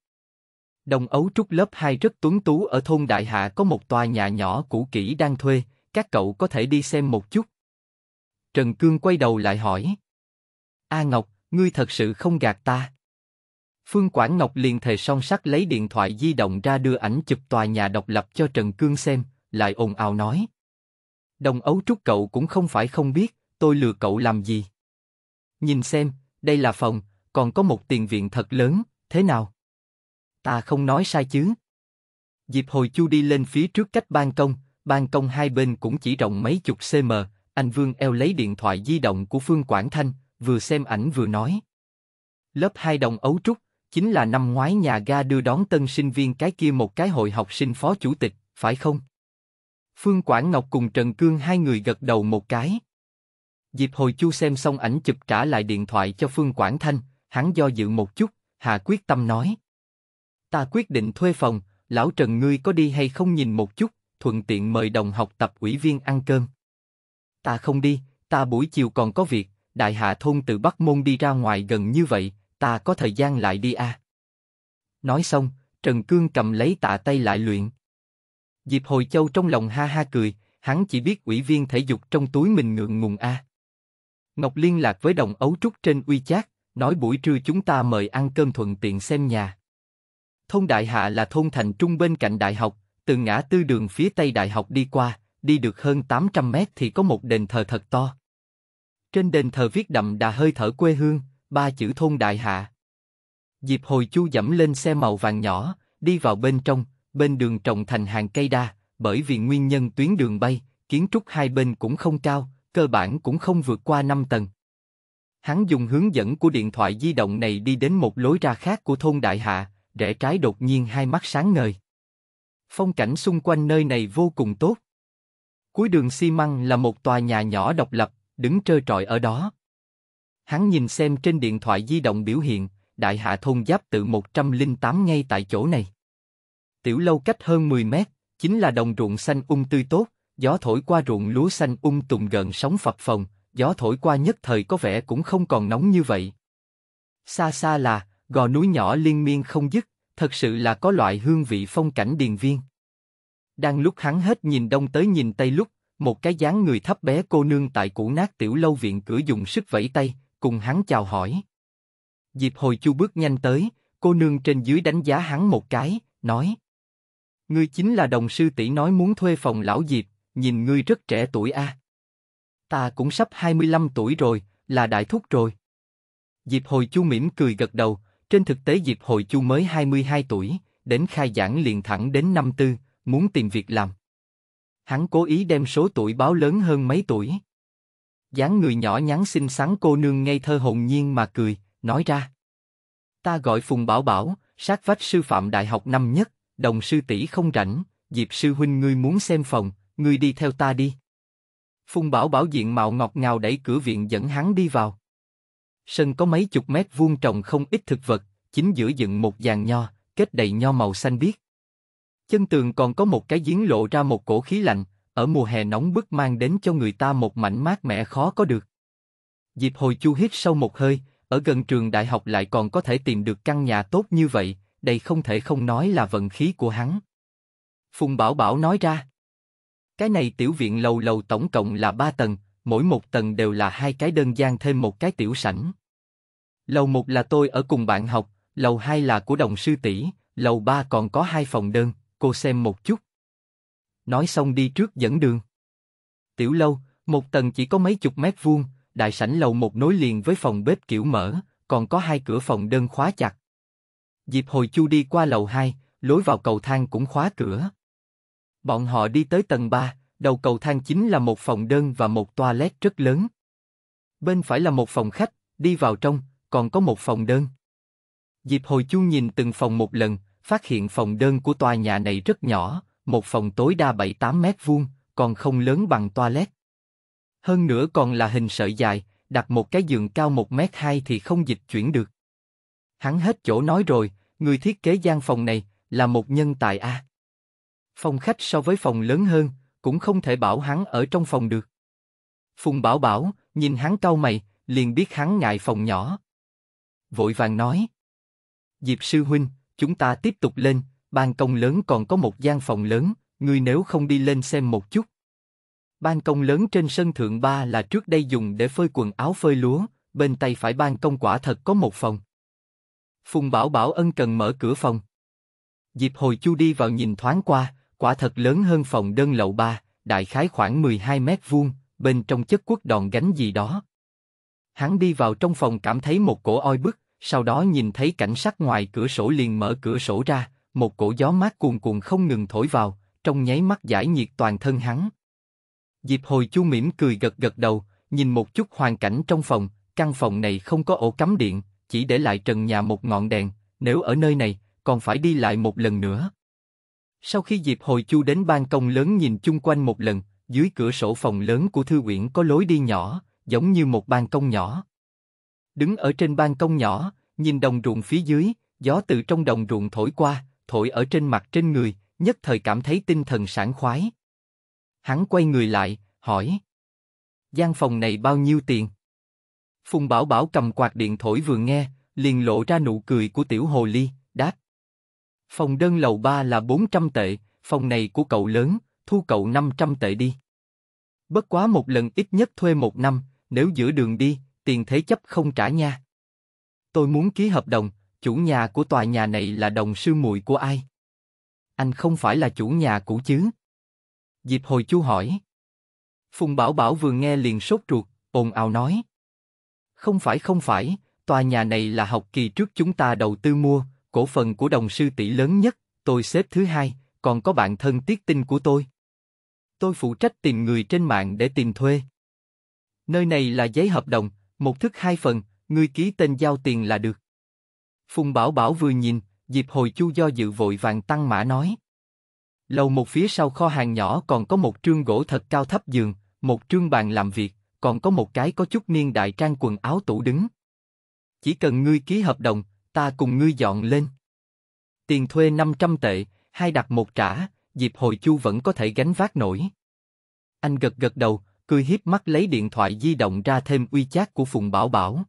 Đồng ấu trúc lớp 2 rất tuấn tú ở thôn Đại Hạ có một tòa nhà nhỏ cũ kỹ đang thuê, các cậu có thể đi xem một chút. Trần Cương quay đầu lại hỏi. A Ngọc, ngươi thật sự không gạt ta. Phương Quảng Ngọc liền thề son sắt lấy điện thoại di động ra đưa ảnh chụp tòa nhà độc lập cho Trần Cương xem, lại ồn ào nói. Đồng ấu trúc cậu cũng không phải không biết, tôi lừa cậu làm gì. Nhìn xem, đây là phòng, còn có một tiền viện thật lớn, thế nào? Ta không nói sai chứ. Diệp Hồi Chu đi lên phía trước cách ban công, ban công hai bên cũng chỉ rộng mấy chục cm, anh Vương eo lấy điện thoại di động của Phương Quảng Thanh, vừa xem ảnh vừa nói. Lớp 2 đồng ấu trúc, chính là năm ngoái nhà ga đưa đón tân sinh viên cái kia một cái hội học sinh phó chủ tịch, phải không? Phương Quảng Ngọc cùng Trần Cương hai người gật đầu một cái. Diệp Hồi Chu xem xong ảnh chụp trả lại điện thoại cho Phương Quảng Thanh, hắn do dự một chút, hạ quyết tâm nói. Ta quyết định thuê phòng, lão Trần ngươi có đi hay không nhìn một chút, thuận tiện mời đồng học tập ủy viên ăn cơm. Ta không đi, ta buổi chiều còn có việc, đại hạ thôn từ Bắc Môn đi ra ngoài gần như vậy, ta có thời gian lại đi a. Nói xong, Trần Cương cầm lấy tạ tay lại luyện. Diệp Hồi Châu trong lòng ha ha cười, hắn chỉ biết ủy viên thể dục trong túi mình ngượng ngùng a. Ngọc liên lạc với đồng ấu trúc trên uy chat, nói buổi trưa chúng ta mời ăn cơm thuận tiện xem nhà. Thôn Đại Hạ là thôn thành trung bên cạnh đại học, từ ngã tư đường phía tây đại học đi qua, đi được hơn 800 mét thì có một đền thờ thật to. Trên đền thờ viết đậm đà hơi thở quê hương, ba chữ thôn đại hạ. Diệp hồi chu dẫm lên xe màu vàng nhỏ, đi vào bên trong, bên đường trồng thành hàng cây đa, bởi vì nguyên nhân tuyến đường bay, kiến trúc hai bên cũng không cao, cơ bản cũng không vượt qua 5 tầng. Hắn dùng hướng dẫn của điện thoại di động này đi đến một lối ra khác của thôn Đại Hạ, rẽ trái đột nhiên hai mắt sáng ngời. Phong cảnh xung quanh nơi này vô cùng tốt. Cuối đường xi măng là một tòa nhà nhỏ độc lập, đứng trơ trọi ở đó. Hắn nhìn xem trên điện thoại di động biểu hiện, đại hạ thôn giáp tự 108 ngay tại chỗ này. Tiểu lâu cách hơn 10 mét, chính là đồng ruộng xanh ung tươi tốt, gió thổi qua ruộng lúa xanh ung tùng gần sóng phập phồng, gió thổi qua nhất thời có vẻ cũng không còn nóng như vậy. Xa xa là, gò núi nhỏ liên miên không dứt, thật sự là có loại hương vị phong cảnh điền viên. Đang lúc hắn hết nhìn đông tới nhìn tây lúc, một cái dáng người thấp bé cô nương tại cũ nát tiểu lâu viện cửa dùng sức vẫy tay, cùng hắn chào hỏi. Diệp Hồi Chu bước nhanh tới, cô nương trên dưới đánh giá hắn một cái, nói: ngươi chính là đồng sư tỷ nói muốn thuê phòng lão Diệp, nhìn ngươi rất trẻ tuổi a. Ta cũng sắp 25 tuổi rồi, là đại thúc rồi. Diệp Hồi Chu mỉm cười gật đầu, trên thực tế Diệp Hồi Chu mới 22 tuổi, đến khai giảng liền thẳng đến năm tư, muốn tìm việc làm. Hắn cố ý đem số tuổi báo lớn hơn mấy tuổi dáng người nhỏ nhắn xinh xắn cô nương ngây thơ hồn nhiên mà cười, nói ra. Ta gọi Phùng Bảo Bảo, sát vách sư phạm đại học năm nhất, đồng sư tỷ không rảnh, Diệp sư huynh ngươi muốn xem phòng, ngươi đi theo ta đi. Phùng Bảo Bảo diện mạo ngọt ngào đẩy cửa viện dẫn hắn đi vào. Sân có mấy chục mét vuông trồng không ít thực vật, chính giữa dựng một dàn nho, kết đầy nho màu xanh biếc. Chân tường còn có một cái giếng lộ ra một cổ khí lạnh, ở mùa hè nóng bức mang đến cho người ta một mảnh mát mẻ khó có được. Diệp Hồi Chu hít sâu một hơi, ở gần trường đại học lại còn có thể tìm được căn nhà tốt như vậy, đây không thể không nói là vận khí của hắn. Phùng Bảo Bảo nói ra, cái này tiểu viện lầu lầu tổng cộng là ba tầng, mỗi một tầng đều là hai cái đơn gian thêm một cái tiểu sảnh. Lầu một là tôi ở cùng bạn học, lầu hai là của đồng sư tỷ, lầu ba còn có hai phòng đơn, cô xem một chút nói xong đi trước dẫn đường. Tiểu lâu, một tầng chỉ có mấy chục mét vuông, đại sảnh lầu một nối liền với phòng bếp kiểu mở, còn có hai cửa phòng đơn khóa chặt. Diệp Hồi Chu đi qua lầu hai, lối vào cầu thang cũng khóa cửa. Bọn họ đi tới tầng ba, đầu cầu thang chính là một phòng đơn và một toilet rất lớn. Bên phải là một phòng khách, đi vào trong, còn có một phòng đơn. Diệp Hồi Chu nhìn từng phòng một lần, phát hiện phòng đơn của tòa nhà này rất nhỏ, một phòng tối đa 7-8 mét vuông, còn không lớn bằng toilet. Hơn nữa còn là hình sợi dài, đặt một cái giường cao 1 mét 2 thì không dịch chuyển được. Hắn hết chỗ nói rồi, người thiết kế gian phòng này là một nhân tài a. Phòng khách so với phòng lớn hơn, cũng không thể bảo hắn ở trong phòng được. Phùng Bảo Bảo nhìn hắn cau mày, liền biết hắn ngại phòng nhỏ. Vội vàng nói: Diệp sư huynh, chúng ta tiếp tục lên, Ban công lớn còn có một gian phòng lớn, ngươi nếu không đi lên xem một chút. Ban công lớn trên sân thượng ba là trước đây dùng để phơi quần áo phơi lúa, bên tay phải ban công quả thật có một phòng. Phùng Bảo Bảo ân cần mở cửa phòng. Diệp Hồi Chu đi vào nhìn thoáng qua, quả thật lớn hơn phòng đơn lậu ba, đại khái khoảng 12 mét vuông, bên trong chất quốc đòn gánh gì đó. Hắn đi vào trong phòng cảm thấy một cổ oi bức, sau đó nhìn thấy cảnh sát ngoài cửa sổ liền mở cửa sổ ra, một cổ gió mát cuồn cuộn không ngừng thổi vào, trong nháy mắt giải nhiệt toàn thân hắn. Diệp Hồi Chu mỉm cười gật gật đầu, nhìn một chút hoàn cảnh trong phòng, căn phòng này không có ổ cắm điện, chỉ để lại trần nhà một ngọn đèn, nếu ở nơi này, còn phải đi lại một lần nữa. Sau khi Diệp Hồi Chu đến ban công lớn nhìn chung quanh một lần, dưới cửa sổ phòng lớn của thư viện có lối đi nhỏ, giống như một ban công nhỏ. Đứng ở trên ban công nhỏ, nhìn đồng ruộng phía dưới, gió từ trong đồng ruộng thổi qua, thổi ở trên mặt trên người, nhất thời cảm thấy tinh thần sảng khoái. Hắn quay người lại, hỏi. gian phòng này bao nhiêu tiền? Phùng Bảo Bảo cầm quạt điện thổi vừa nghe, liền lộ ra nụ cười của tiểu hồ ly, đáp. Phòng đơn lầu ba là 400 tệ, phòng này của cậu lớn, thu cậu 500 tệ đi. Bất quá một lần ít nhất thuê một năm, nếu giữa đường đi, tiền thế chấp không trả nha. Tôi muốn ký hợp đồng, chủ nhà của tòa nhà này là đồng sư muội của ai? Anh không phải là chủ nhà cũ chứ? Dịp hồi chú hỏi. Phùng Bảo Bảo vừa nghe liền sốt ruột, ồn ào nói. Không phải không phải, tòa nhà này là học kỳ trước chúng ta đầu tư mua, cổ phần của đồng sư tỷ lớn nhất, tôi xếp thứ hai, còn có bạn thân tiết tinh của tôi. Tôi phụ trách tìm người trên mạng để tìm thuê. Nơi này là giấy hợp đồng, một thức hai phần, người ký tên giao tiền là được. Phùng Bảo Bảo vừa nhìn, Diệp Hồi Chu do dự vội vàng tăng mã nói. Lầu một phía sau kho hàng nhỏ còn có một trương gỗ thật cao thấp giường, một trương bàn làm việc, còn có một cái có chút niên đại trang quần áo tủ đứng. Chỉ cần ngươi ký hợp đồng, ta cùng ngươi dọn lên. Tiền thuê 500 tệ, hai đặt một trả, Diệp Hồi Chu vẫn có thể gánh vác nổi. Anh gật gật đầu, cười hiếp mắt lấy điện thoại di động ra thêm uy chát của Phùng Bảo Bảo.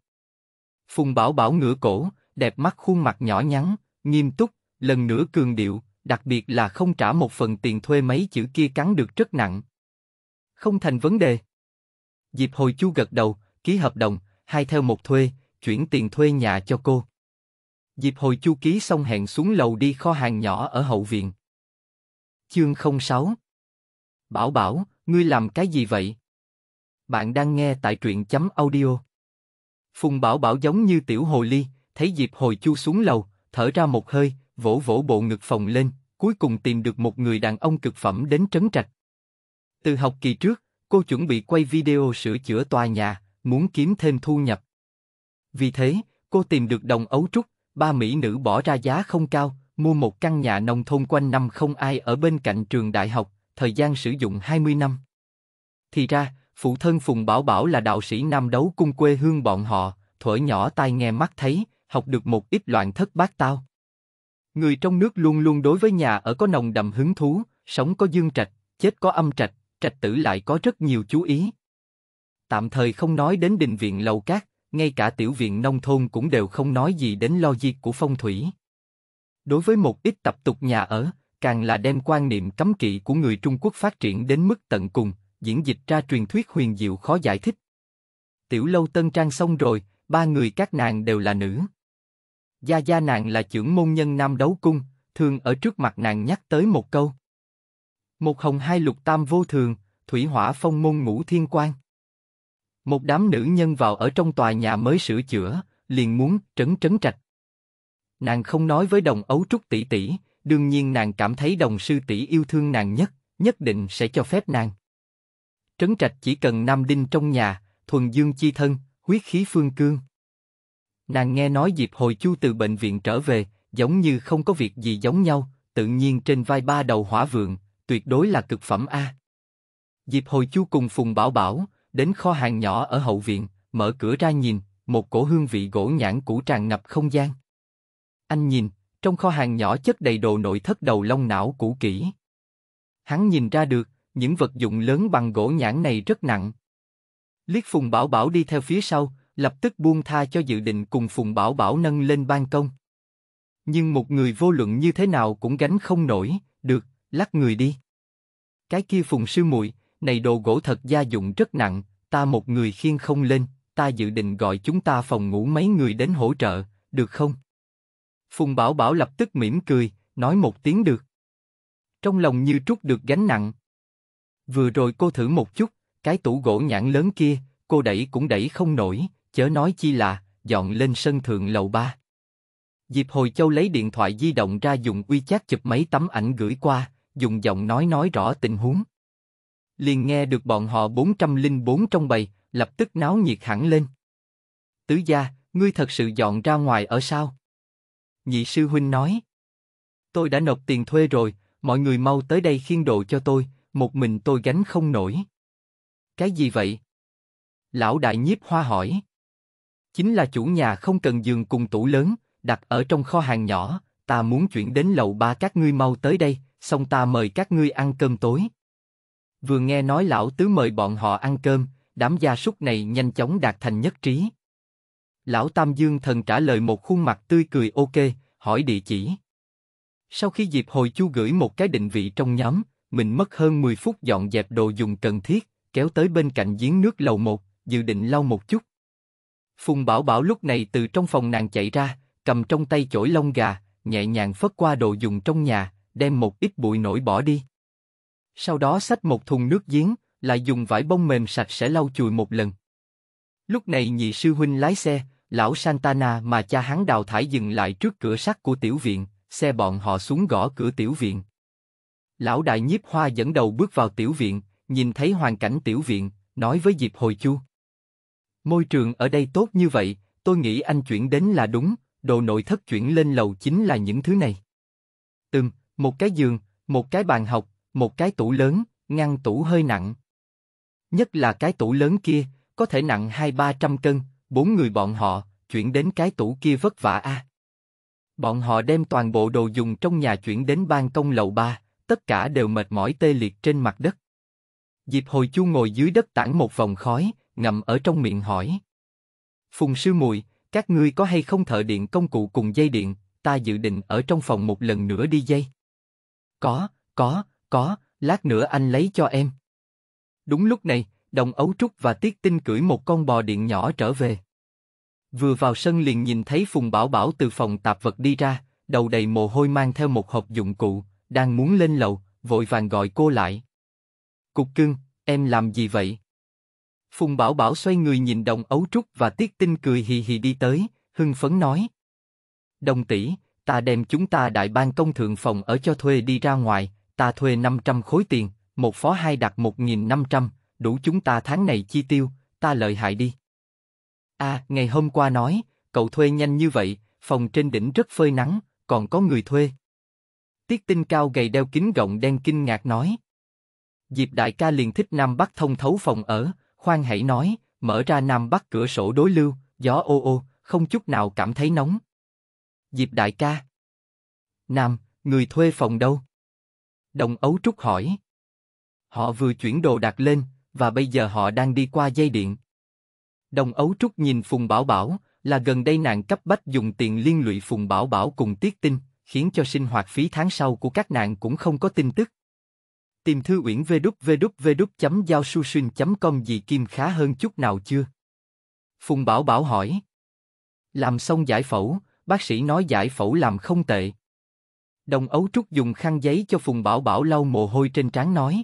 Phùng Bảo Bảo ngửa cổ, đẹp mắt khuôn mặt nhỏ nhắn, nghiêm túc, lần nữa cường điệu, đặc biệt là không trả một phần tiền thuê mấy chữ kia cắn được rất nặng. Không thành vấn đề. Diệp Hồi Chu gật đầu, ký hợp đồng, hai theo một thuê, chuyển tiền thuê nhà cho cô. Diệp Hồi Chu ký xong hẹn xuống lầu đi kho hàng nhỏ ở hậu viện. Chương 06 Bảo Bảo, ngươi làm cái gì vậy? Bạn đang nghe tại truyện chấm audio. Phùng Bảo Bảo giống như tiểu hồ ly, thấy Diệp Hồi Chu xuống lầu, thở ra một hơi, vỗ vỗ bộ ngực phòng lên, cuối cùng tìm được một người đàn ông cực phẩm đến trấn trạch. Từ học kỳ trước, cô chuẩn bị quay video sửa chữa tòa nhà, muốn kiếm thêm thu nhập. Vì thế, cô tìm được đồng ấu trúc, ba mỹ nữ bỏ ra giá không cao, mua một căn nhà nông thôn quanh năm không ai ở bên cạnh trường đại học, thời gian sử dụng 20 năm. Thì ra, phụ thân Phùng Bảo Bảo là đạo sĩ Nam Đấu Cung quê hương bọn họ, thuở nhỏ tai nghe mắt thấy, học được một ít loạn thất bát tao. Người trong nước luôn luôn đối với nhà ở có nồng đậm hứng thú, sống có dương trạch, chết có âm trạch, trạch tử lại có rất nhiều chú ý. Tạm thời không nói đến đình viện lầu cát, ngay cả tiểu viện nông thôn cũng đều không nói gì đến lo diệt của phong thủy. Đối với một ít tập tục nhà ở, càng là đem quan niệm cấm kỵ của người Trung Quốc phát triển đến mức tận cùng, diễn dịch ra truyền thuyết huyền diệu khó giải thích. Tiểu lâu tân trang xong rồi, ba người các nàng đều là nữ. Gia gia nàng là trưởng môn nhân Nam Đấu Cung, thường ở trước mặt nàng nhắc tới một câu. Một hồng hai lục tam vô thường, thủy hỏa phong môn ngũ thiên quan. Một đám nữ nhân vào ở trong tòa nhà mới sửa chữa, liền muốn trấn trấn trạch. Nàng không nói với đồng ấu trúc tỷ tỷ, đương nhiên nàng cảm thấy đồng sư tỷ yêu thương nàng nhất, nhất định sẽ cho phép nàng. Trấn trạch chỉ cần nam đinh trong nhà, thuần dương chi thân, huyết khí phương cương. Nàng nghe nói Diệp Hồi Chu từ bệnh viện trở về, giống như không có việc gì giống nhau, tự nhiên trên vai ba đầu hỏa vượng, tuyệt đối là cực phẩm A. Diệp Hồi Chu cùng Phùng Bảo Bảo, đến kho hàng nhỏ ở hậu viện, mở cửa ra nhìn, một cổ hương vị gỗ nhãn cũ tràn ngập không gian. Anh nhìn, trong kho hàng nhỏ chất đầy đồ nội thất đầu long não cũ kỹ. Hắn nhìn ra được, những vật dụng lớn bằng gỗ nhãn này rất nặng. Liếc Phùng Bảo Bảo đi theo phía sau, lập tức buông tha cho dự định cùng Phùng Bảo Bảo nâng lên ban công. Nhưng một người vô luận như thế nào cũng gánh không nổi, được, lắc người đi. Cái kia Phùng Sư muội này đồ gỗ thật gia dụng rất nặng, ta một người khiêng không lên, ta dự định gọi chúng ta phòng ngủ mấy người đến hỗ trợ, được không? Phùng Bảo Bảo lập tức mỉm cười, nói một tiếng được. Trong lòng như trút được gánh nặng. Vừa rồi cô thử một chút, cái tủ gỗ nhãn lớn kia, cô đẩy cũng đẩy không nổi, chớ nói chi là dọn lên sân thượng lầu ba. Diệp Hồi Châu lấy điện thoại di động ra dùng uy chat chụp mấy tấm ảnh gửi qua, dùng giọng nói nói rõ tình huống. Liền nghe được bọn họ 404 trong bầy, lập tức náo nhiệt hẳn lên. Tứ gia, ngươi thật sự dọn ra ngoài ở sao? Nhị sư huynh nói. Tôi đã nộp tiền thuê rồi, mọi người mau tới đây khiên đồ cho tôi, một mình tôi gánh không nổi. Cái gì vậy? Lão đại nhiếp hoa hỏi. Chính là chủ nhà không cần giường cùng tủ lớn, đặt ở trong kho hàng nhỏ, ta muốn chuyển đến lầu ba các ngươi mau tới đây, xong ta mời các ngươi ăn cơm tối. Vừa nghe nói lão tứ mời bọn họ ăn cơm, đám gia súc này nhanh chóng đạt thành nhất trí. Lão Tam Dương thần trả lời một khuôn mặt tươi cười ok, hỏi địa chỉ. Sau khi dịp Hồi Chu gửi một cái định vị trong nhóm, mình mất hơn 10 phút dọn dẹp đồ dùng cần thiết, kéo tới bên cạnh giếng nước lầu một, dự định lau một chút. Phùng Bảo Bảo lúc này từ trong phòng nàng chạy ra, cầm trong tay chổi lông gà, nhẹ nhàng phất qua đồ dùng trong nhà, đem một ít bụi nổi bỏ đi. Sau đó xách một thùng nước giếng, lại dùng vải bông mềm sạch sẽ lau chùi một lần. Lúc này nhị sư huynh lái xe, lão Santana mà cha hắn đào thải dừng lại trước cửa sắt của tiểu viện, xe bọn họ xuống gõ cửa tiểu viện. Lão đại nhiếp hoa dẫn đầu bước vào tiểu viện, nhìn thấy hoàn cảnh tiểu viện, nói với Diệp Hồi Chu. Môi trường ở đây tốt như vậy, tôi nghĩ anh chuyển đến là đúng, đồ nội thất chuyển lên lầu chính là những thứ này. Từng, một cái giường, một cái bàn học, một cái tủ lớn, ngăn tủ hơi nặng. Nhất là cái tủ lớn kia, có thể nặng hai ba trăm cân, bốn người bọn họ, chuyển đến cái tủ kia vất vả a. À. Bọn họ đem toàn bộ đồ dùng trong nhà chuyển đến ban công lầu ba, tất cả đều mệt mỏi tê liệt trên mặt đất. Diệp Hồi Chu ngồi dưới đất tản một vòng khói, ngầm ở trong miệng hỏi. Phùng sư mùi các ngươi có hay không thợ điện công cụ cùng dây điện, ta dự định ở trong phòng một lần nữa đi dây. Có, có, có, lát nữa anh lấy cho em. Đúng lúc này, đồng ấu trúc và tiết tinh cưỡi một con bò điện nhỏ trở về. Vừa vào sân liền nhìn thấy Phùng Bảo Bảo từ phòng tạp vật đi ra, đầu đầy mồ hôi mang theo một hộp dụng cụ, đang muốn lên lầu, vội vàng gọi cô lại. Cục cưng, em làm gì vậy? Phùng Bảo Bảo xoay người nhìn Đồng Ấu Trúc và Tiết Tinh cười hì hì đi tới, hưng phấn nói. Đồng tỷ, ta đem chúng ta đại ban công thượng phòng ở cho thuê đi ra ngoài, ta thuê 500 khối tiền, một phó hai đặt 1.500, đủ chúng ta tháng này chi tiêu, ta lợi hại đi. À, ngày hôm qua nói, cậu thuê nhanh như vậy, phòng trên đỉnh rất phơi nắng, còn có người thuê. Tiết tinh cao gầy đeo kính gọng đen kinh ngạc nói. Diệp đại ca liền thích Nam Bắc thông thấu phòng ở, Khoan hãy nói, mở ra nam bắc cửa sổ đối lưu, gió ô ô, không chút nào cảm thấy nóng. Diệp đại ca. Nam, người thuê phòng đâu? Đồng ấu trúc hỏi. Họ vừa chuyển đồ đặt lên, và bây giờ họ đang đi qua dây điện. Đồng ấu trúc nhìn Phùng Bảo Bảo, là gần đây nàng cấp bách dùng tiền liên lụy Phùng Bảo Bảo cùng tiết tinh, khiến cho sinh hoạt phí tháng sau của các nàng cũng không có tin tức. Tìm thư uyển www chấm com gì kim khá hơn chút nào chưa? Phùng Bảo Bảo hỏi. Làm xong giải phẫu, bác sĩ nói giải phẫu làm không tệ. Đồng ấu trúc dùng khăn giấy cho Phùng Bảo Bảo lau mồ hôi trên trán nói.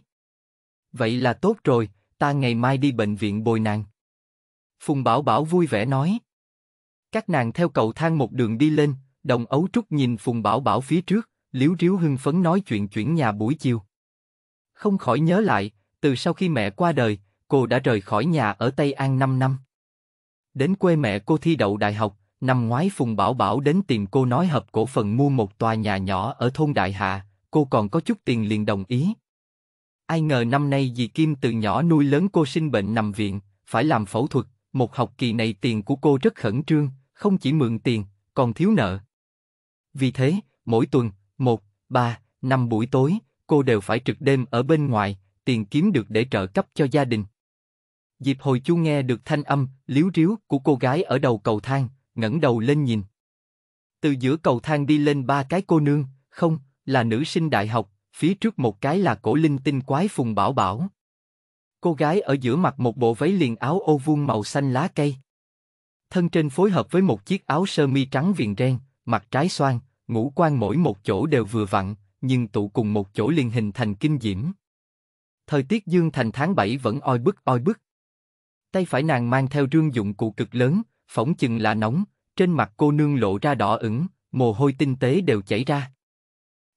Vậy là tốt rồi, ta ngày mai đi bệnh viện bồi nàng. Phùng Bảo Bảo vui vẻ nói. Các nàng theo cầu thang một đường đi lên, đồng ấu trúc nhìn Phùng Bảo Bảo phía trước, liếu riếu hưng phấn nói chuyện chuyển nhà buổi chiều không khỏi nhớ lại, từ sau khi mẹ qua đời, cô đã rời khỏi nhà ở Tây An 5 năm. Đến quê mẹ cô thi đậu đại học, năm ngoái Phùng Bảo Bảo đến tìm cô nói hợp cổ phần mua một tòa nhà nhỏ ở thôn Đại Hạ, cô còn có chút tiền liền đồng ý. Ai ngờ năm nay dì Kim từ nhỏ nuôi lớn cô sinh bệnh nằm viện, phải làm phẫu thuật, một học kỳ này tiền của cô rất khẩn trương, không chỉ mượn tiền, còn thiếu nợ. Vì thế, mỗi tuần, một, ba, năm buổi tối, cô đều phải trực đêm ở bên ngoài, tiền kiếm được để trợ cấp cho gia đình. Diệp Hồi Chu nghe được thanh âm liếu riếu của cô gái ở đầu cầu thang, ngẩng đầu lên nhìn. Từ giữa cầu thang đi lên ba cái cô nương, không, là nữ sinh đại học, phía trước một cái là cổ linh tinh quái Phùng Bảo Bảo. Cô gái ở giữa mặc một bộ váy liền áo ô vuông màu xanh lá cây. Thân trên phối hợp với một chiếc áo sơ mi trắng viền ren, mặt trái xoan, ngũ quan mỗi một chỗ đều vừa vặn, nhưng tụ cùng một chỗ liền hình thành kinh diễm. Thời tiết Dương Thành tháng 7 vẫn oi bức oi bức. Tay phải nàng mang theo rương dụng cụ cực lớn, phỏng chừng là nóng, trên mặt cô nương lộ ra đỏ ửng, mồ hôi tinh tế đều chảy ra.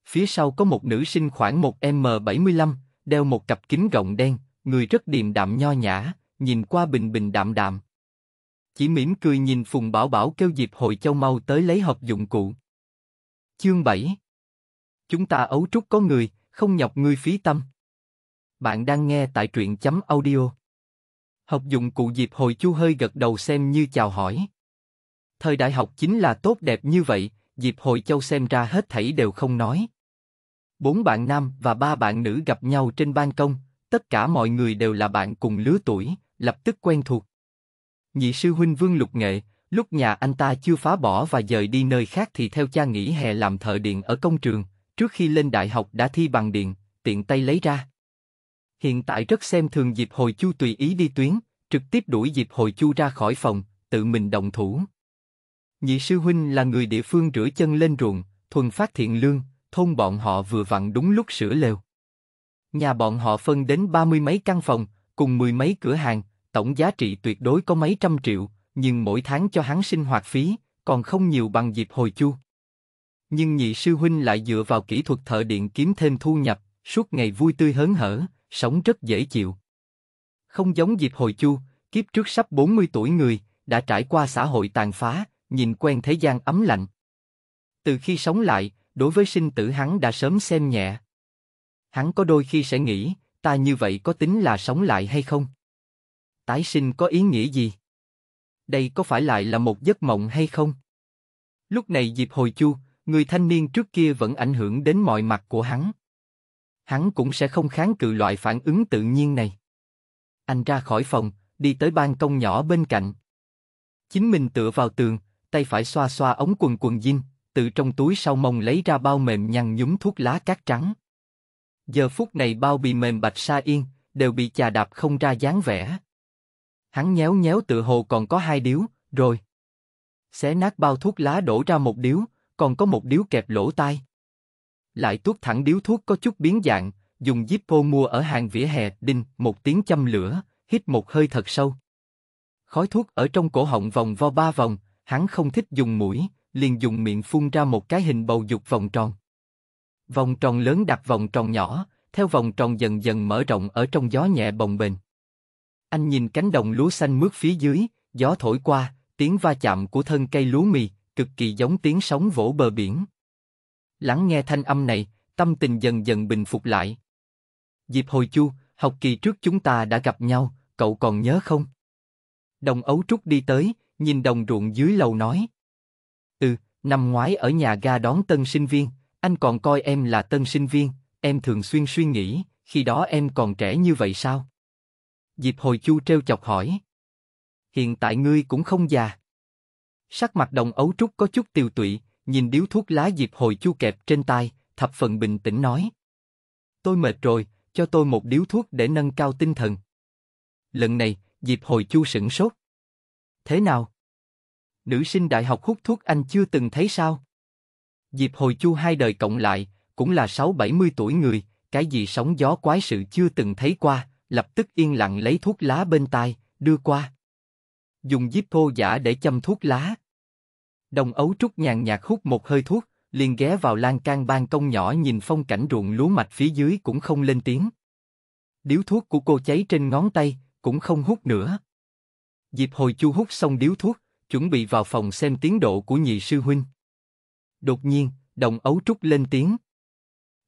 Phía sau có một nữ sinh khoảng 1m75, đeo một cặp kính gọng đen, người rất điềm đạm nho nhã, nhìn qua bình bình đạm đạm. Chỉ mỉm cười nhìn Phùng Bảo Bảo kêu dịp hội châu mau tới lấy hộp dụng cụ. Chương 7 Chúng ta ấu trúc có người, không nhọc ngươi phí tâm. Bạn đang nghe tại truyện chấm audio. Học dụng cụ dịp hồi chu hơi gật đầu xem như chào hỏi. Thời đại học chính là tốt đẹp như vậy, dịp hồi châu xem ra hết thảy đều không nói. Bốn bạn nam và ba bạn nữ gặp nhau trên ban công, tất cả mọi người đều là bạn cùng lứa tuổi, lập tức quen thuộc. Nhị sư huynh Vương Lục Nghệ, lúc nhà anh ta chưa phá bỏ và dời đi nơi khác thì theo cha nghỉ hè làm thợ điện ở công trường. Trước khi lên đại học đã thi bằng điện, tiện tay lấy ra. Hiện tại rất xem thường dịp Hồi Chu tùy ý đi tuyến, trực tiếp đuổi dịp Hồi Chu ra khỏi phòng, tự mình động thủ. Nhị sư huynh là người địa phương rửa chân lên ruộng, thuần phát thiện lương, thôn bọn họ vừa vặn đúng lúc sửa lều. Nhà bọn họ phân đến ba mươi mấy căn phòng, cùng mười mấy cửa hàng, tổng giá trị tuyệt đối có mấy trăm triệu, nhưng mỗi tháng cho hắn sinh hoạt phí, còn không nhiều bằng dịp hồi chu nhưng nhị sư huynh lại dựa vào kỹ thuật thợ điện kiếm thêm thu nhập, suốt ngày vui tươi hớn hở, sống rất dễ chịu. Không giống dịp hồi chu, kiếp trước sắp 40 tuổi người, đã trải qua xã hội tàn phá, nhìn quen thế gian ấm lạnh. Từ khi sống lại, đối với sinh tử hắn đã sớm xem nhẹ. Hắn có đôi khi sẽ nghĩ, ta như vậy có tính là sống lại hay không? Tái sinh có ý nghĩa gì? Đây có phải lại là một giấc mộng hay không? Lúc này dịp hồi chu, người thanh niên trước kia vẫn ảnh hưởng đến mọi mặt của hắn. Hắn cũng sẽ không kháng cự loại phản ứng tự nhiên này. Anh ra khỏi phòng, đi tới ban công nhỏ bên cạnh. Chính mình tựa vào tường, tay phải xoa xoa ống quần quần jean, tự trong túi sau mông lấy ra bao mềm nhăn nhúm thuốc lá cát trắng. Giờ phút này bao bị mềm bạch sa yên, đều bị chà đạp không ra dáng vẻ. Hắn nhéo nhéo tự hồ còn có hai điếu, rồi. Xé nát bao thuốc lá đổ ra một điếu, còn có một điếu kẹp lỗ tai. Lại tuốt thẳng điếu thuốc có chút biến dạng, dùng Zippo mua ở hàng vỉa hè, đinh, một tiếng châm lửa, hít một hơi thật sâu. Khói thuốc ở trong cổ họng vòng vo ba vòng, hắn không thích dùng mũi, liền dùng miệng phun ra một cái hình bầu dục vòng tròn. Vòng tròn lớn đặt vòng tròn nhỏ, theo vòng tròn dần dần mở rộng ở trong gió nhẹ bồng bềnh. Anh nhìn cánh đồng lúa xanh mướt phía dưới, gió thổi qua, tiếng va chạm của thân cây lúa mì, cực kỳ giống tiếng sóng vỗ bờ biển. Lắng nghe thanh âm này, tâm tình dần dần bình phục lại. Diệp Hồi Chu, học kỳ trước chúng ta đã gặp nhau, cậu còn nhớ không? Đồng ấu trúc đi tới, nhìn đồng ruộng dưới lầu nói. Ừ, năm ngoái ở nhà ga đón tân sinh viên, anh còn coi em là tân sinh viên, em thường xuyên suy nghĩ, khi đó em còn trẻ như vậy sao? Diệp Hồi Chu treo chọc hỏi. Hiện tại ngươi cũng không già. Sắc mặt đồng ấu trúc có chút tiêu tụy, nhìn điếu thuốc lá Diệp Hồi Chu kẹp trên tay, thập phần bình tĩnh nói. Tôi mệt rồi, cho tôi một điếu thuốc để nâng cao tinh thần. Lần này, Diệp Hồi Chu sửng sốt. Thế nào? Nữ sinh đại học hút thuốc anh chưa từng thấy sao? Diệp Hồi Chu hai đời cộng lại, cũng là 6-70 tuổi người, cái gì sóng gió quái sự chưa từng thấy qua, lập tức yên lặng lấy thuốc lá bên tai, đưa qua. Dùng díp thô giả để châm thuốc lá, Đồng ấu trúc nhàn nhạt hút một hơi thuốc, liền ghé vào lan can ban công nhỏ nhìn phong cảnh ruộng lúa mạch phía dưới cũng không lên tiếng. Điếu thuốc của cô cháy trên ngón tay, cũng không hút nữa. Diệp hồi chu hút xong điếu thuốc, chuẩn bị vào phòng xem tiến độ của nhị sư huynh. Đột nhiên, đồng ấu trúc lên tiếng.